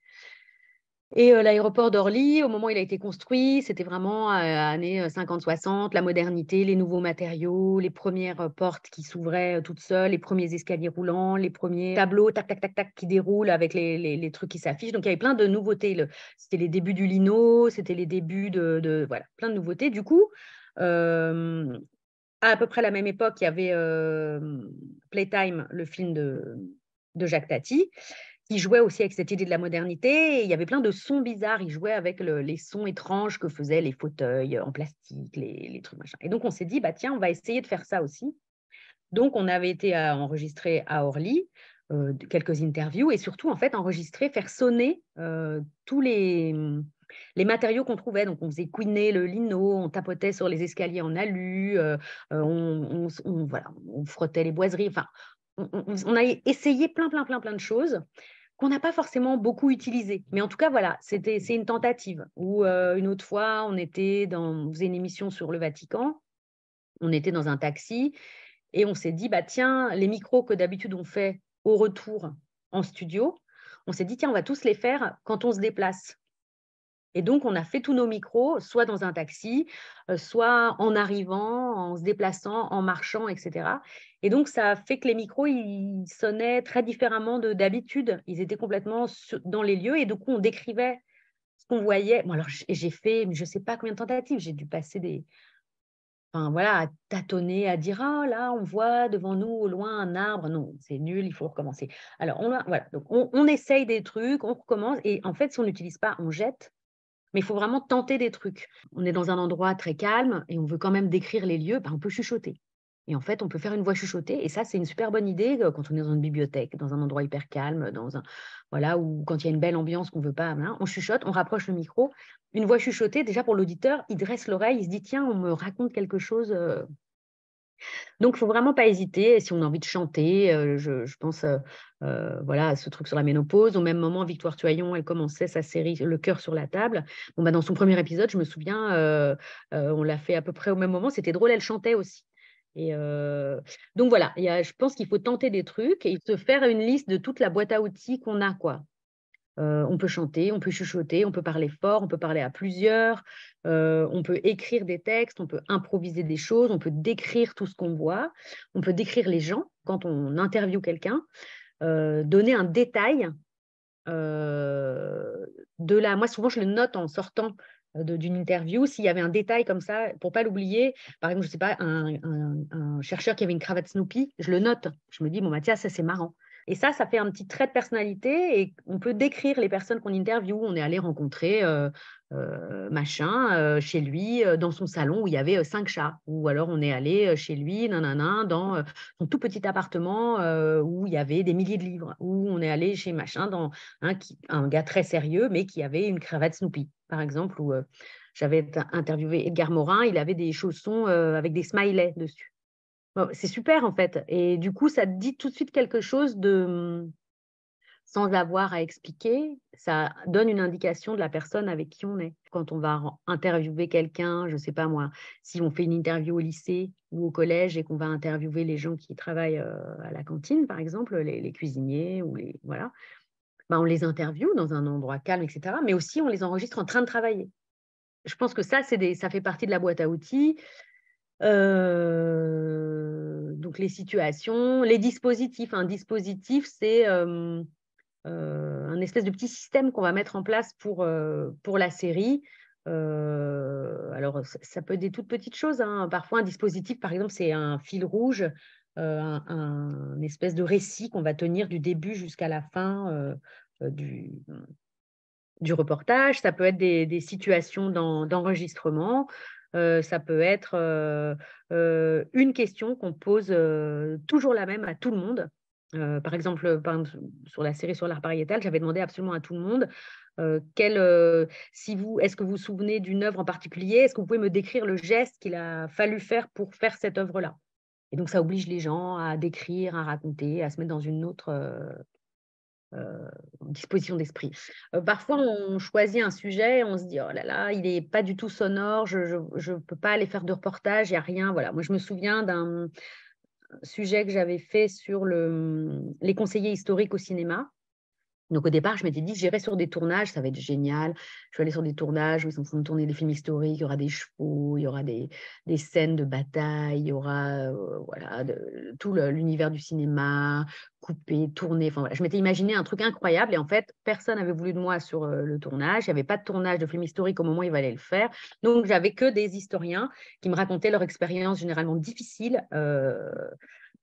Et l'aéroport d'Orly, au moment où il a été construit, c'était vraiment années 50-60, la modernité, les nouveaux matériaux, les premières portes qui s'ouvraient toutes seules, les premiers escaliers roulants, les premiers tableaux, tac, tac, tac, tac, qui déroulent avec les, les, trucs qui s'affichent. Donc il y avait plein de nouveautés. Le, c'était les débuts du lino, c'était les débuts de, Voilà, plein de nouveautés. Du coup, à, peu près la même époque, il y avait Playtime, le film de, de Jacques Tati il jouait aussi avec cette idée de la modernité. il y avait plein de sons bizarres. Il jouait avec les sons étranges que faisaient les fauteuils euh, en plastique, les, trucs machin. Et donc, on s'est dit, bah tiens, on va essayer de faire ça aussi. Donc, on avait été enregistrer à Orly. Euh, quelques interviews et surtout en fait enregistrer, faire sonner euh, tous les, les matériaux qu'on trouvait. Donc, on faisait couiner le lino, on tapotait sur les escaliers en alu, on, frottait les boiseries. Enfin, on, on, a essayé plein, plein, plein, plein de choses qu'on n'a pas forcément beaucoup utilisé. Mais en tout cas, voilà, c'était, c'est une tentative. Ou euh, une autre fois, on était dans, faisait une émission sur le Vatican, on était dans un taxi et on s'est dit, bah tiens, les micros que d'habitude on fait au retour en studio, on s'est dit, tiens, on va tous les faire quand on se déplace. Et donc, on a fait tous nos micros, soit dans un taxi, euh, soit en arrivant, en se déplaçant, en marchant, etc. Et donc, ça a fait que les micros, ils sonnaient très différemment de, d'habitude. Ils étaient complètement dans les lieux et du coup, on décrivait ce qu'on voyait. Bon, alors, j'ai fait, je ne sais pas combien de tentatives, j'ai dû passer des, enfin voilà, à tâtonner, à dire ah là on voit devant nous au loin un arbre, non c'est nul, il faut recommencer. Alors on voilà donc on, on essaye des trucs, on recommence et en fait si on n'utilise pas, on jette. Mais il faut vraiment tenter des trucs. On est dans un endroit très calme et on veut quand même décrire les lieux, ben, on peut chuchoter. Et en fait, on peut faire une voix chuchotée. Et ça, c'est une super bonne idée euh, quand on est dans une bibliothèque, dans un endroit hyper calme, dans un voilà, ou quand il y a une belle ambiance qu'on veut pas. Hein, on chuchote, on rapproche le micro. Une voix chuchotée, déjà pour l'auditeur, il dresse l'oreille, il se dit tiens, on me raconte quelque chose euh, donc, il faut vraiment pas hésiter. si on a envie de chanter, euh, je, pense euh, euh, voilà, à ce truc sur la ménopause. Au même moment, Victoire Tuyon, elle commençait sa série Le cœur sur la table. Bon, bah, dans son premier épisode, je me souviens, on l'a fait à peu près au même moment. C'était drôle, elle chantait aussi. Et donc voilà, je pense qu'il faut tenter des trucs et se faire une liste de toute la boîte à outils qu'on a. quoi. Euh, on peut chanter, on peut chuchoter, on peut parler fort, on peut parler à plusieurs, euh, on peut écrire des textes, on peut improviser des choses, on peut décrire tout ce qu'on voit, on peut décrire les gens quand on interviewe quelqu'un, euh, donner un détail de la. Moi, souvent, je le note en sortant d'une interview, s'il y avait un détail comme ça, pour pas l'oublier, par exemple, je sais pas, un, un, chercheur qui avait une cravate Snoopy, je le note. Je me dis, bon, Mathias, bah, ça c'est marrant. Et ça, ça fait un petit trait de personnalité et on peut décrire les personnes qu'on interviewe. On est allé rencontrer euh, euh, machin euh, chez lui dans son salon où il y avait cinq chats. Ou alors on est allé chez lui nanana, dans son tout petit appartement où il y avait des milliers de livres. Ou on est allé chez machin dans un, un gars très sérieux mais qui avait une cravate Snoopy, par exemple. Où, j'avais interviewé Edgar Morin, il avait des chaussons avec des smileys dessus c'est super en fait. Et du coup, ça te dit tout de suite quelque chose de hum, sans avoir à expliquer, ça donne une indication de la personne avec qui on est. Quand on va interviewer quelqu'un, je ne sais pas moi, si on fait une interview au lycée ou au collège et qu'on va interviewer les gens qui travaillent euh, à la cantine, par exemple, les, cuisiniers ou les voilà, Bah on les interviewe dans un endroit calme, etc. Mais aussi on les enregistre en train de travailler. Je pense que ça, c'est ça fait partie de la boîte à outils. Euh, donc les situations, les dispositifs. Un dispositif, c'est euh, euh, un espèce de petit système qu'on va mettre en place pour, pour la série. alors, ça peut être des toutes petites choses. Hein. Parfois, un dispositif, par exemple, c'est un fil rouge, un, espèce de récit qu'on va tenir du début jusqu'à la fin du, du reportage. Ça peut être des, situations d'enregistrement. Euh, ça peut être euh, euh, une question qu'on pose toujours la même à tout le monde. par, exemple, sur la série sur l'art pariétal, j'avais demandé absolument à tout le monde si vous, est-ce que vous vous souvenez d'une œuvre en particulier Est-ce que vous pouvez me décrire le geste qu'il a fallu faire pour faire cette œuvre-là Et donc, ça oblige les gens à décrire, à raconter, à se mettre dans une autre euh, disposition d'esprit. Euh, parfois, on choisit un sujet, on se dit, oh là là, il n'est pas du tout sonore, je ne peux pas aller faire de reportage, il n'y a rien. Voilà. Moi, je me souviens d'un sujet que j'avais fait sur le, les conseillers historiques au cinéma. Donc au départ, je m'étais dit, j'irai sur des tournages, ça va être génial. Je vais aller sur des tournages où ils sont en train de tourner des films historiques, il y aura des chevaux, il y aura des, des scènes de bataille, il y aura euh, voilà, tout l'univers du cinéma, coupé, tourné. Enfin, voilà. Je m'étais imaginé un truc incroyable et en fait, personne n'avait voulu de moi sur euh, le tournage. Il n'y avait pas de tournage de films historique au moment où il fallait le faire. Donc j'avais que des historiens qui me racontaient leur expérience généralement difficile. Euh,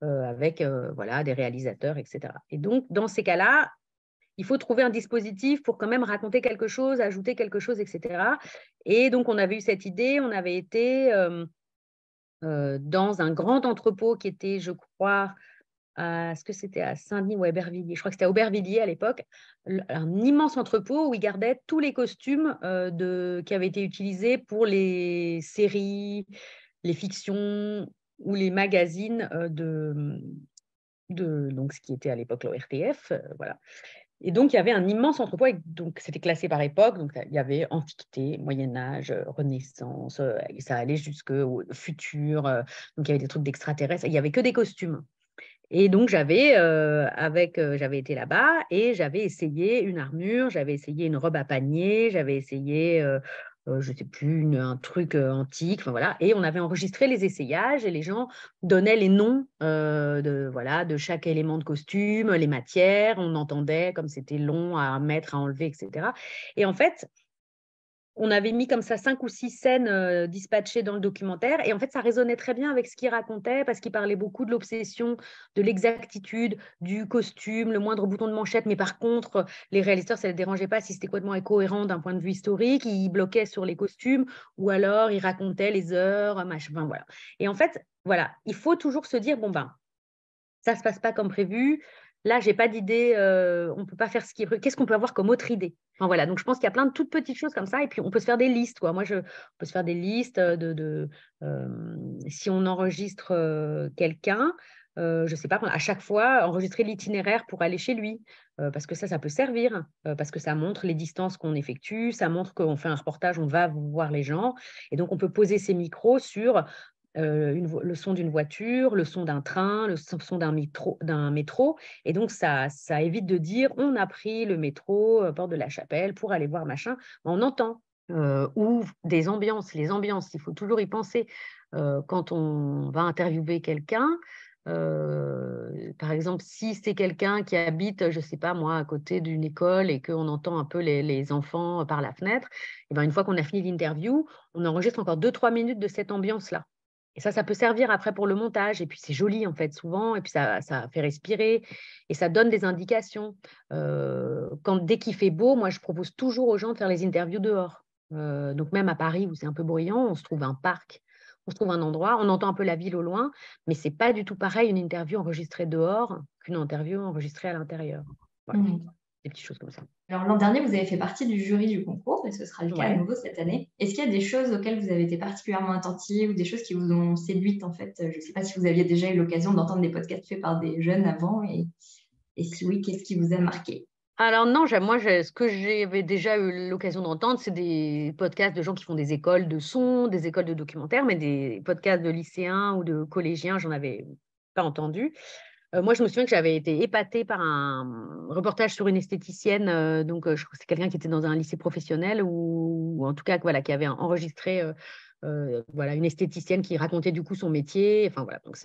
avec voilà, des réalisateurs, etc. Et donc, dans ces cas-là, il faut trouver un dispositif pour quand même raconter quelque chose, ajouter quelque chose, etc. Et donc, on avait eu cette idée, on avait été euh, euh, dans un grand entrepôt qui était, je crois, à ce que c'était à Saint-Denis ou à Aubervilliers, je crois que c'était à Aubervilliers à l'époque, un immense entrepôt où ils gardaient tous les costumes euh, de, qui avaient été utilisés pour les séries, les fictions ou les magazines de, de donc ce qui était à l'époque l'ORTF, RTF, voilà. Et donc, il y avait un immense entrepôt, donc c'était classé par époque, donc il y avait Antiquité, Moyen-Âge, Renaissance, euh, ça allait jusqu'au futur, euh, donc il y avait des trucs d'extraterrestres, il n'y avait que des costumes. Et donc, euh, j'avais été là-bas et j'avais essayé une armure, j'avais essayé une robe à panier, j'avais essayé euh, je ne sais plus, un truc euh, antique, enfin, voilà. Et on avait enregistré les essayages et les gens donnaient les noms euh, de, voilà, de chaque élément de costume, les matières, on entendait comme c'était long à mettre, à enlever, etc. Et en fait, on avait mis comme ça cinq ou six scènes euh, dispatchées dans le documentaire. Et en fait, ça résonnait très bien avec ce qu'il racontait parce qu'il parlait beaucoup de l'obsession, de l'exactitude, du costume, le moindre bouton de manchette. Mais par contre, les réalisateurs, ça ne les dérangeait pas si c'était complètement incohérent d'un point de vue historique. Ils bloquaient sur les costumes ou alors ils racontaient les heures, euh, machin. voilà. Et en fait, voilà, il faut toujours se dire, bon ben, ça ne se passe pas comme prévu. Là, j'ai pas d'idée, euh, on peut pas faire ce qui Qu'est-ce qu'on peut avoir comme autre idée voilà, donc je pense qu'il y a plein de toutes petites choses comme ça, et puis on peut se faire des listes. Moi, je, on peut se faire des listes euh, de, euh, si on enregistre quelqu'un, je ne sais pas, à chaque fois, enregistrer l'itinéraire pour aller chez lui, parce que ça, ça peut servir, parce que ça montre les distances qu'on effectue, ça montre qu'on fait un reportage, on va voir les gens, et donc on peut poser ses micros sur euh, le son d'une voiture, le son d'un train, le son d'un métro, Et donc, ça, ça évite de dire on a pris le métro, euh, porte de la chapelle, pour aller voir machin. On entend. Euh, ou des ambiances. Les ambiances, il faut toujours y penser. quand on va interviewer quelqu'un, par exemple, si c'est quelqu'un qui habite, je ne sais pas moi, à côté d'une école et qu'on entend un peu les, enfants par la fenêtre, et eh bien une fois qu'on a fini l'interview, on enregistre encore 2-3 minutes de cette ambiance-là. Et ça, ça peut servir après pour le montage. Et puis c'est joli en fait souvent. Et puis ça, fait respirer. Et ça donne des indications. Euh, quand dès qu'il fait beau, moi je propose toujours aux gens de faire les interviews dehors. Euh, donc même à Paris où c'est un peu bruyant, on se trouve un parc, on se trouve un endroit, on entend un peu la ville au loin, mais c'est pas du tout pareil une interview enregistrée dehors qu'une interview enregistrée à l'intérieur. Voilà. Mmh des petites choses comme ça. Alors l'an dernier, vous avez fait partie du jury du concours, mais ce sera le cas à nouveau cette année. Est-ce qu'il y a des choses auxquelles vous avez été particulièrement attentive ou des choses qui vous ont séduite en fait Je ne sais pas si vous aviez déjà eu l'occasion d'entendre des podcasts faits par des jeunes avant, et, si oui, qu'est-ce qui vous a marqué alors non, moi, ce que j'avais déjà eu l'occasion d'entendre, c'est des podcasts de gens qui font des écoles de son, des écoles de documentaires, mais des podcasts de lycéens ou de collégiens, j'en avais pas entendu. Euh, moi, je me souviens que j'avais été épatée par un reportage sur une esthéticienne. Euh, donc, euh, c'est quelqu'un qui était dans un lycée professionnel ou, en tout cas qui avait enregistré une esthéticienne qui racontait du coup son métier. Enfin, voilà, donc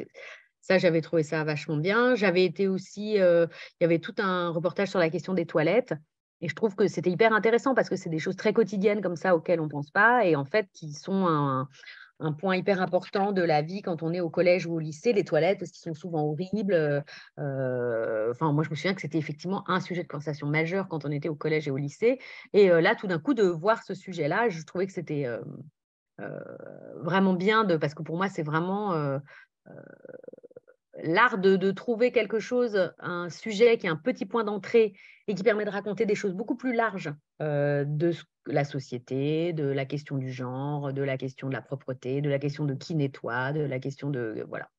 Ça, j'avais trouvé ça vachement bien. J'avais été aussi, il y avait tout un reportage sur la question des toilettes. Et je trouve que c'était hyper intéressant parce que c'est des choses très quotidiennes comme ça auxquelles on ne pense pas et en fait qui sont un, un point hyper important de la vie quand on est au collège ou au lycée, les toilettes, parce qu'ils sont souvent horribles. Euh, euh, enfin, moi, je me souviens que c'était effectivement un sujet de conversation majeur quand on était au collège et au lycée. Et euh, là, tout d'un coup, de voir ce sujet-là, je trouvais que c'était vraiment bien, de, parce que pour moi, c'est vraiment l'art de, trouver quelque chose, un sujet qui est un petit point d'entrée et qui permet de raconter des choses beaucoup plus larges euh, de la société, de la question du genre, de la question de la propreté, de la question de qui nettoie, de la question de, voilà,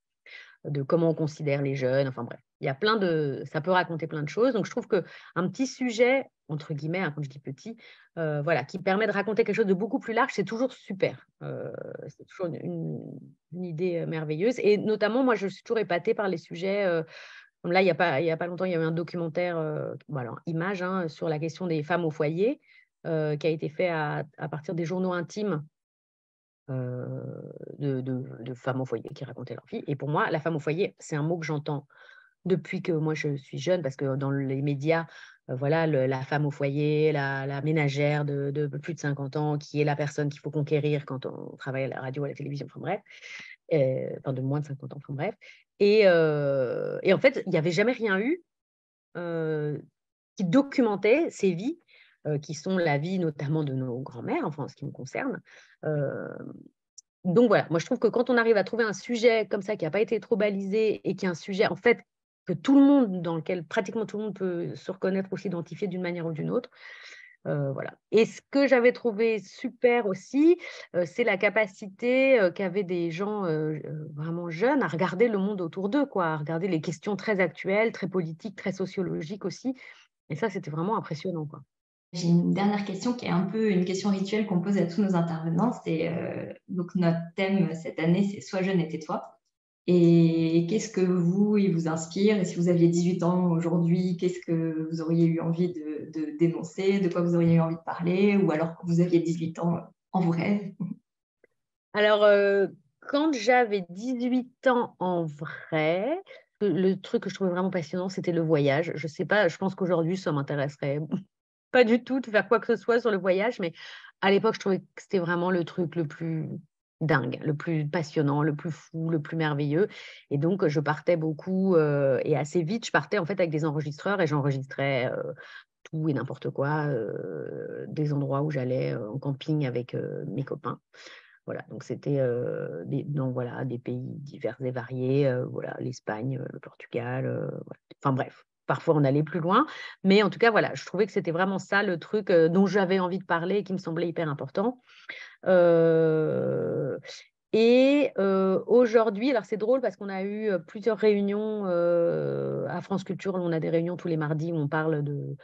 de comment on considère les jeunes, enfin bref il y a plein de, ça peut raconter plein de choses. Donc je trouve que un petit sujet entre guillemets, hein, quand je dis petit, euh, voilà, qui permet de raconter quelque chose de beaucoup plus large, c'est toujours super. Euh, c'est toujours une, idée merveilleuse. Et notamment, moi, je suis toujours épatée par les sujets. Euh, là, il n'y a, pas, a pas longtemps, il y avait un documentaire, voilà, image, hein, sur la question des femmes au foyer, qui a été fait à, partir des journaux intimes de, femmes au foyer qui racontaient leur vie. Et pour moi, la femme au foyer, c'est un mot que j'entends depuis que moi je suis jeune, parce que dans les médias, euh, voilà, la femme au foyer, la, ménagère de, plus de 50 ans, qui est la personne qu'il faut conquérir quand on travaille à la radio, à la télévision, enfin bref, euh, enfin de moins de 50 ans, enfin bref. Euh, et, en fait, il n'y avait jamais rien eu qui documentait ces vies, qui sont la vie notamment de nos grands-mères, enfin en ce qui me concerne. donc voilà, moi je trouve que quand on arrive à trouver un sujet comme ça qui n'a pas été trop balisé et qui est un sujet en fait que tout le monde, dans lequel pratiquement tout le monde peut se reconnaître ou s'identifier d'une manière ou d'une autre. Euh, voilà. Et ce que j'avais trouvé super aussi, euh, c'est la capacité euh, qu'avaient des gens vraiment jeunes à regarder le monde autour d'eux, quoi, à regarder les questions très actuelles, très politiques, très sociologiques aussi. Et ça, c'était vraiment impressionnant. Quoi. J'ai une dernière question qui est un peu une question rituelle qu'on pose à tous nos intervenants. C'est donc notre thème cette année, c'est Sois jeune et tais-toi. Et qu'est-ce que vous, il vous inspire Et si vous aviez 18 ans aujourd'hui, qu'est-ce que vous auriez eu envie de, dénoncer De quoi vous auriez eu envie de parler Ou alors que vous aviez 18 euh, ans, en vrai Alors, quand j'avais 18 ans en vrai, le truc que je trouvais vraiment passionnant, c'était le voyage. Je ne sais pas, je pense qu'aujourd'hui, ça m'intéresserait pas du tout de faire quoi que ce soit sur le voyage, mais à l'époque, je trouvais que c'était vraiment le truc le plus dingue, le plus passionnant, le plus fou, le plus merveilleux. Et donc, je partais beaucoup euh, et assez vite, je partais en fait avec des enregistreurs et j'enregistrais euh, tout et n'importe quoi, euh, des endroits où j'allais en camping avec mes copains. Voilà, donc c'était des, voilà, des pays divers et variés, voilà, l'Espagne, le Portugal, enfin bref, Parfois, on allait plus loin. Mais en tout cas, voilà, je trouvais que c'était vraiment ça le truc euh, dont j'avais envie de parler et qui me semblait hyper important. Euh, et euh, aujourd'hui, alors c'est drôle parce qu'on a eu plusieurs réunions à France Culture. On a des réunions tous les mardis où on parle de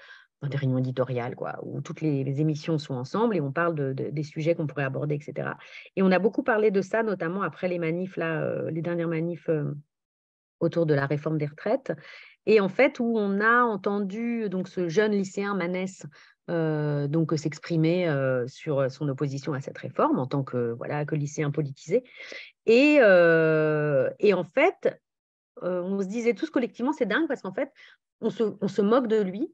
des réunions éditoriales, quoi, où toutes les, émissions sont ensemble et on parle de, des sujets qu'on pourrait aborder, etc. Et on a beaucoup parlé de ça, notamment après les manifs, là, les dernières manifs autour de la réforme des retraites et en fait où on a entendu euh, donc ce jeune lycéen Manès euh, donc euh, s'exprimer sur son opposition à cette réforme en tant que voilà que lycéen politisé et, et en fait on se disait tous collectivement c'est dingue parce qu'en fait on se, moque de lui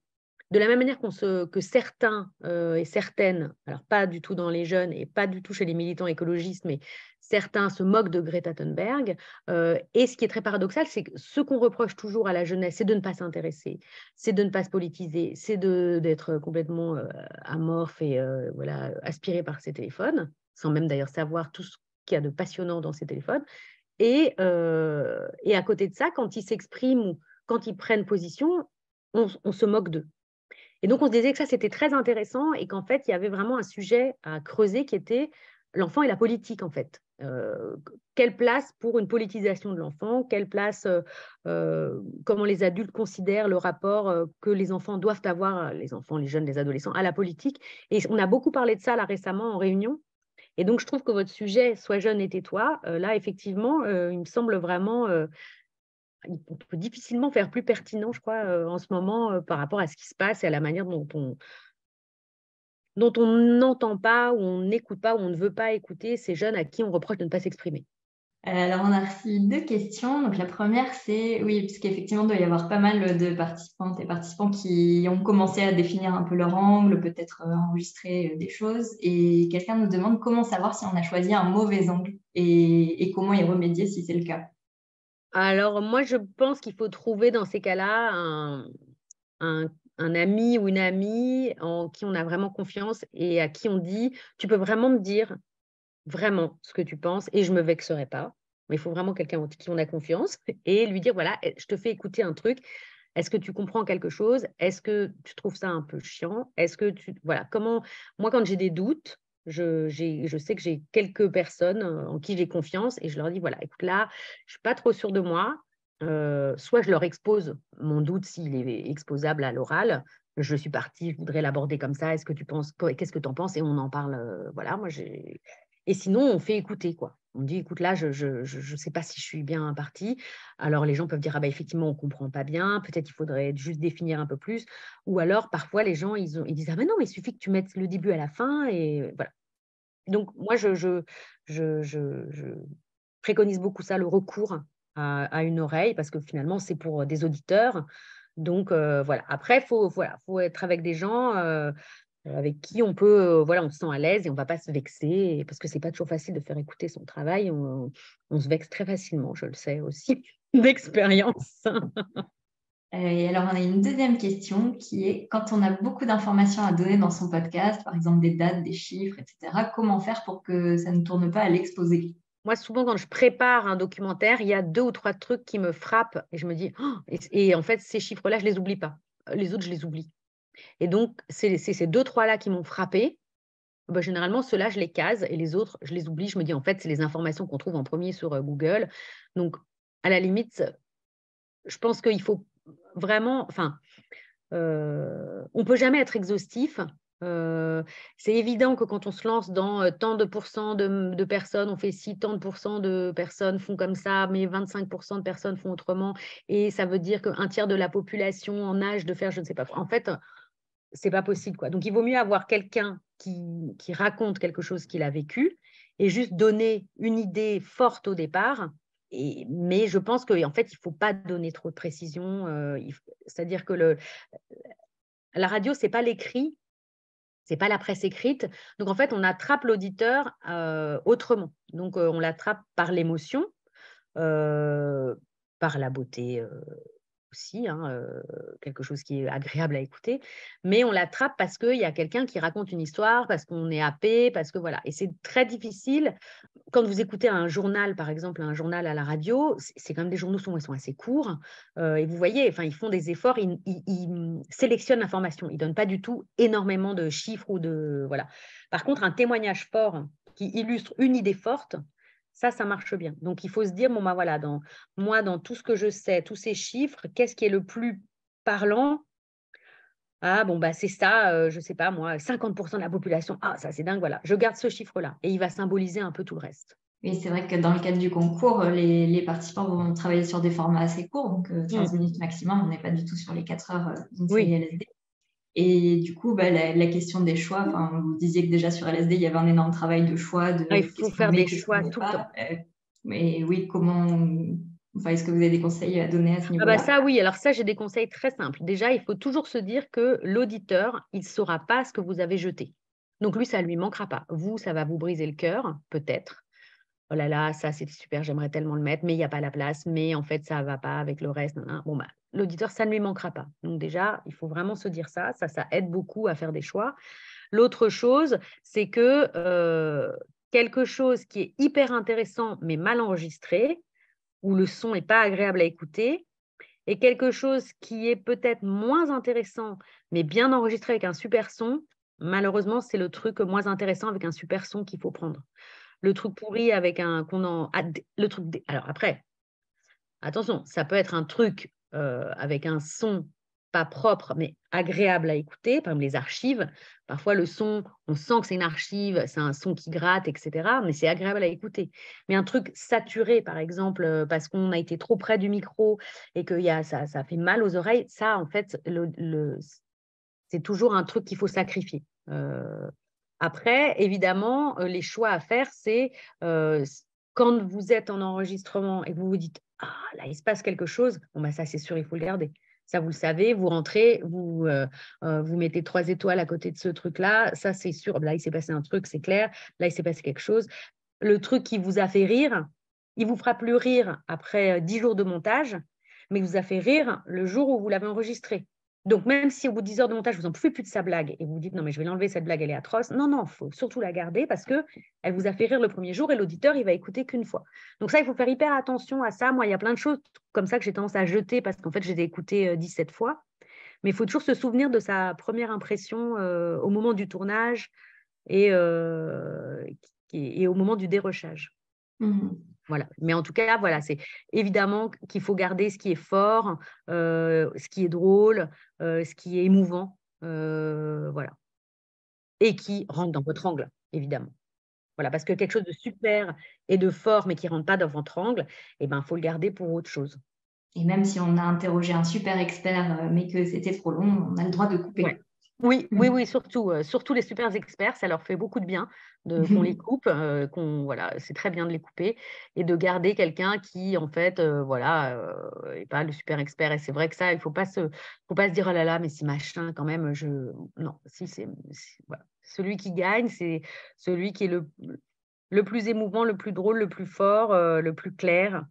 de la même manière se, que certains euh, et certaines, alors pas du tout dans les jeunes et pas du tout chez les militants écologistes, mais certains se moquent de Greta Thunberg. Euh, et ce qui est très paradoxal, c'est que ce qu'on reproche toujours à la jeunesse, c'est de ne pas s'intéresser, c'est de ne pas se politiser, c'est d'être complètement euh, amorphe et voilà, aspiré par ses téléphones, sans même d'ailleurs savoir tout ce qu'il y a de passionnant dans ses téléphones. Et, à côté de ça, quand ils s'expriment ou quand ils prennent position, on, on se moque d'eux. Et donc, on se disait que ça, c'était très intéressant et qu'en fait, il y avait vraiment un sujet à creuser qui était l'enfant et la politique, en fait. Euh, quelle place pour une politisation de l'enfant Quelle place, euh, euh, comment les adultes considèrent le rapport que les enfants doivent avoir, les enfants, les jeunes, les adolescents, à la politique Et on a beaucoup parlé de ça là récemment en réunion. Et donc, je trouve que votre sujet, Sois jeune et tais-toi, là, effectivement, il me semble vraiment on peut difficilement faire plus pertinent, je crois, euh, en ce moment euh, par rapport à ce qui se passe et à la manière dont on dont on n'entend pas ou on n'écoute pas ou on ne veut pas écouter ces jeunes à qui on reproche de ne pas s'exprimer. Euh, alors, on a reçu deux questions. Donc, la première, c'est oui, puisqu'effectivement, il doit y avoir pas mal de participantes et participants qui ont commencé à définir un peu leur angle, peut-être enregistrer des choses. Et quelqu'un nous demande comment savoir si on a choisi un mauvais angle et comment y remédier si c'est le cas. Alors, moi, je pense qu'il faut trouver dans ces cas-là un, ami ou une amie en qui on a vraiment confiance et à qui on dit Tu peux vraiment me dire vraiment ce que tu penses et je ne me vexerai pas. Mais il faut vraiment quelqu'un en qui on a confiance et lui dire Voilà, eh, je te fais écouter un truc. Est-ce que tu comprends quelque chose Est-ce que tu trouves ça un peu chiant Est-ce que tu. Voilà, comment. Moi, quand j'ai des doutes, je, sais que j'ai quelques personnes euh, en qui j'ai confiance et je leur dis voilà, écoute, là, je ne suis pas trop sûre de moi. Euh, soit je leur expose mon doute s'il est exposable à l'oral. Je suis partie, je voudrais l'aborder comme ça. Est-ce que tu penses Qu'est-ce que tu en penses Et on en parle. Euh, voilà, moi, j'ai et sinon, on fait écouter, quoi. On dit, écoute, là, je ne sais pas si je suis bien parti. Alors, les gens peuvent dire, ah bah, effectivement, on ne comprend pas bien, peut-être qu'il faudrait juste définir un peu plus. Ou alors, parfois, les gens, ils, ils disent, ah ben non, mais il suffit que tu mettes le début à la fin. Et voilà. Donc, moi, je, je, préconise beaucoup ça, le recours à, une oreille, parce que finalement, c'est pour des auditeurs. Donc, euh, voilà. Après, il faut, voilà, faut être avec des gens. Euh, euh, avec qui on peut, euh, voilà, on se sent à l'aise et on ne va pas se vexer, parce que c'est pas toujours facile de faire écouter son travail. On, se vexe très facilement, je le sais aussi, d'expérience. Euh, et alors, on a une deuxième question qui est quand on a beaucoup d'informations à donner dans son podcast, par exemple des dates, des chiffres, etc., comment faire pour que ça ne tourne pas à l'exposé moi, souvent, quand je prépare un documentaire, il y a deux ou trois trucs qui me frappent et je me dis, oh, et, et en fait, ces chiffres-là, je les oublie pas. Les autres, je les oublie. Et donc, c'est ces deux, trois-là qui m'ont frappé. Bah, généralement, ceux-là, je les case et les autres, je les oublie. Je me dis, en fait, c'est les informations qu'on trouve en premier sur euh, Google. Donc, à la limite, je pense qu'il faut vraiment, enfin, euh, on ne peut jamais être exhaustif. Euh, c'est évident que quand on se lance dans tant de pourcents de, de, personnes, on fait si tant de pourcents de personnes font comme ça, mais 25% de personnes font autrement, et ça veut dire qu'un tiers de la population en âge de faire, je ne sais pas. En fait, c'est pas possible. Quoi. Donc, il vaut mieux avoir quelqu'un qui, qui, raconte quelque chose qu'il a vécu et juste donner une idée forte au départ. Et, mais je pense qu'en en fait, il ne faut pas donner trop de précision. Euh, c'est-à-dire que le, euh, la radio, ce n'est pas l'écrit, c'est pas la presse écrite. Donc, en fait, on attrape l'auditeur euh, autrement. Donc, on l'attrape par l'émotion, par la beauté aussi, hein, euh, quelque chose qui est agréable à écouter, mais on l'attrape parce qu'il y a quelqu'un qui raconte une histoire, parce qu'on est happé, parce que voilà. Et c'est très difficile. Quand vous écoutez un journal, par exemple, un journal à la radio, c'est quand même des journaux qui sont, assez courts. Euh, et vous voyez, enfin, ils font des efforts, ils, hum, sélectionnent l'information. Ils donnent pas du tout énormément de chiffres ou de. Voilà. Par contre, un témoignage fort qui illustre une idée forte, ça, ça marche bien. Donc, il faut se dire, bon, bah, voilà, moi, dans tout ce que je sais, tous ces chiffres, qu'est-ce qui est le plus parlant ah bon, bah, c'est ça, euh, je ne sais pas moi, 50% de la population, ah ça c'est dingue, voilà, je garde ce chiffre-là et il va symboliser un peu tout le reste. Oui, c'est vrai que dans le cadre du concours, euh, les, participants vont travailler sur des formats assez courts, donc 15 euh, mmh. minutes maximum, on n'est pas du tout sur les 4 heures d'une oui. LSD. Et du coup, bah, la, question des choix, vous disiez que déjà sur LSD, il y avait un énorme travail de choix. De, il faut faire des choix tout le temps. Euh, mais oui, comment. Enfin, Est-ce que vous avez des conseils à donner à ce ah bah niveau-là bah Ça, oui. Alors, ça, j'ai des conseils très simples. Déjà, il faut toujours se dire que l'auditeur, il ne saura pas ce que vous avez jeté. Donc, lui, ça ne lui manquera pas. Vous, ça va vous briser le cœur, peut-être. Oh là là, ça, c'est super, j'aimerais tellement le mettre, mais il n'y a pas la place, mais en fait, ça ne va pas avec le reste. Bon, bah, l'auditeur, ça ne lui manquera pas. Donc déjà, il faut vraiment se dire ça, ça, ça aide beaucoup à faire des choix. L'autre chose, c'est que euh, quelque chose qui est hyper intéressant mais mal enregistré, où le son n'est pas agréable à écouter, et quelque chose qui est peut-être moins intéressant mais bien enregistré avec un super son, malheureusement, c'est le truc moins intéressant avec un super son qu'il faut prendre. Le truc pourri avec un qu'on en le truc alors après attention, ça peut être un truc euh, avec un son pas propre, mais agréable à écouter, par exemple les archives. Parfois, le son, on sent que c'est une archive, c'est un son qui gratte, etc., mais c'est agréable à écouter. Mais un truc saturé, par exemple, euh, parce qu'on a été trop près du micro et que y a, ça, ça fait mal aux oreilles, ça, en fait, le, c'est toujours un truc qu'il faut sacrifier. Euh, après, évidemment, les choix à faire, c'est quand vous êtes en enregistrement et que vous vous dites ah, là, il se passe quelque chose. Bon, bah, ça, c'est sûr, il faut le garder. Ça, vous le savez, vous rentrez, vous, euh, euh, vous mettez trois étoiles à côté de ce truc-là. Ça, c'est sûr. Là, il s'est passé un truc, c'est clair. Là, il s'est passé quelque chose. Le truc qui vous a fait rire, il vous fera plus rire après euh, dix jours de montage, mais il vous a fait rire le jour où vous l'avez enregistré. Donc, même si au bout de 10 heures de montage, vous n'en pouvez plus de sa blague et vous vous dites non, mais je vais l'enlever, cette blague, elle est atroce. Non, non, il faut surtout la garder parce qu'elle vous a fait rire le premier jour et l'auditeur, il va écouter qu'une fois. Donc, ça, il faut faire hyper attention à ça. Moi, il y a plein de choses comme ça que j'ai tendance à jeter parce qu'en fait, j'ai écouté 17 fois. Mais il faut toujours se souvenir de sa première impression euh, au moment du tournage et, euh, au moment du dérochage. Mmh. Voilà. Mais en tout cas, voilà, c'est évidemment qu'il faut garder ce qui est fort, euh, ce qui est drôle, euh, ce qui est émouvant, euh, voilà, et qui rentre dans votre angle, évidemment. Voilà, parce que quelque chose de super et de fort, mais qui ne rentre pas dans votre angle, eh ben, faut le garder pour autre chose. Et même si on a interrogé un super expert, mais que c'était trop long, on a le droit de couper. Oui, mmh. oui, oui, surtout, euh, surtout les super experts, ça leur fait beaucoup de bien mmh qu'on les coupe, euh, qu'on voilà, c'est très bien de les couper et de garder quelqu'un qui en fait, euh, voilà, n'est pas le super expert. Et c'est vrai que ça, il faut pas faut pas se dire oh là là, mais c'est machin quand même. Je non, si c'est, celui qui gagne, c'est celui qui est le le plus émouvant, le plus drôle, le plus fort, le plus clair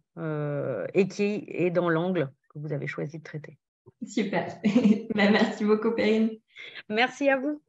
et qui est dans l'angle que vous avez choisi de traiter. Super. Bah, merci beaucoup, Perrine. Merci à vous.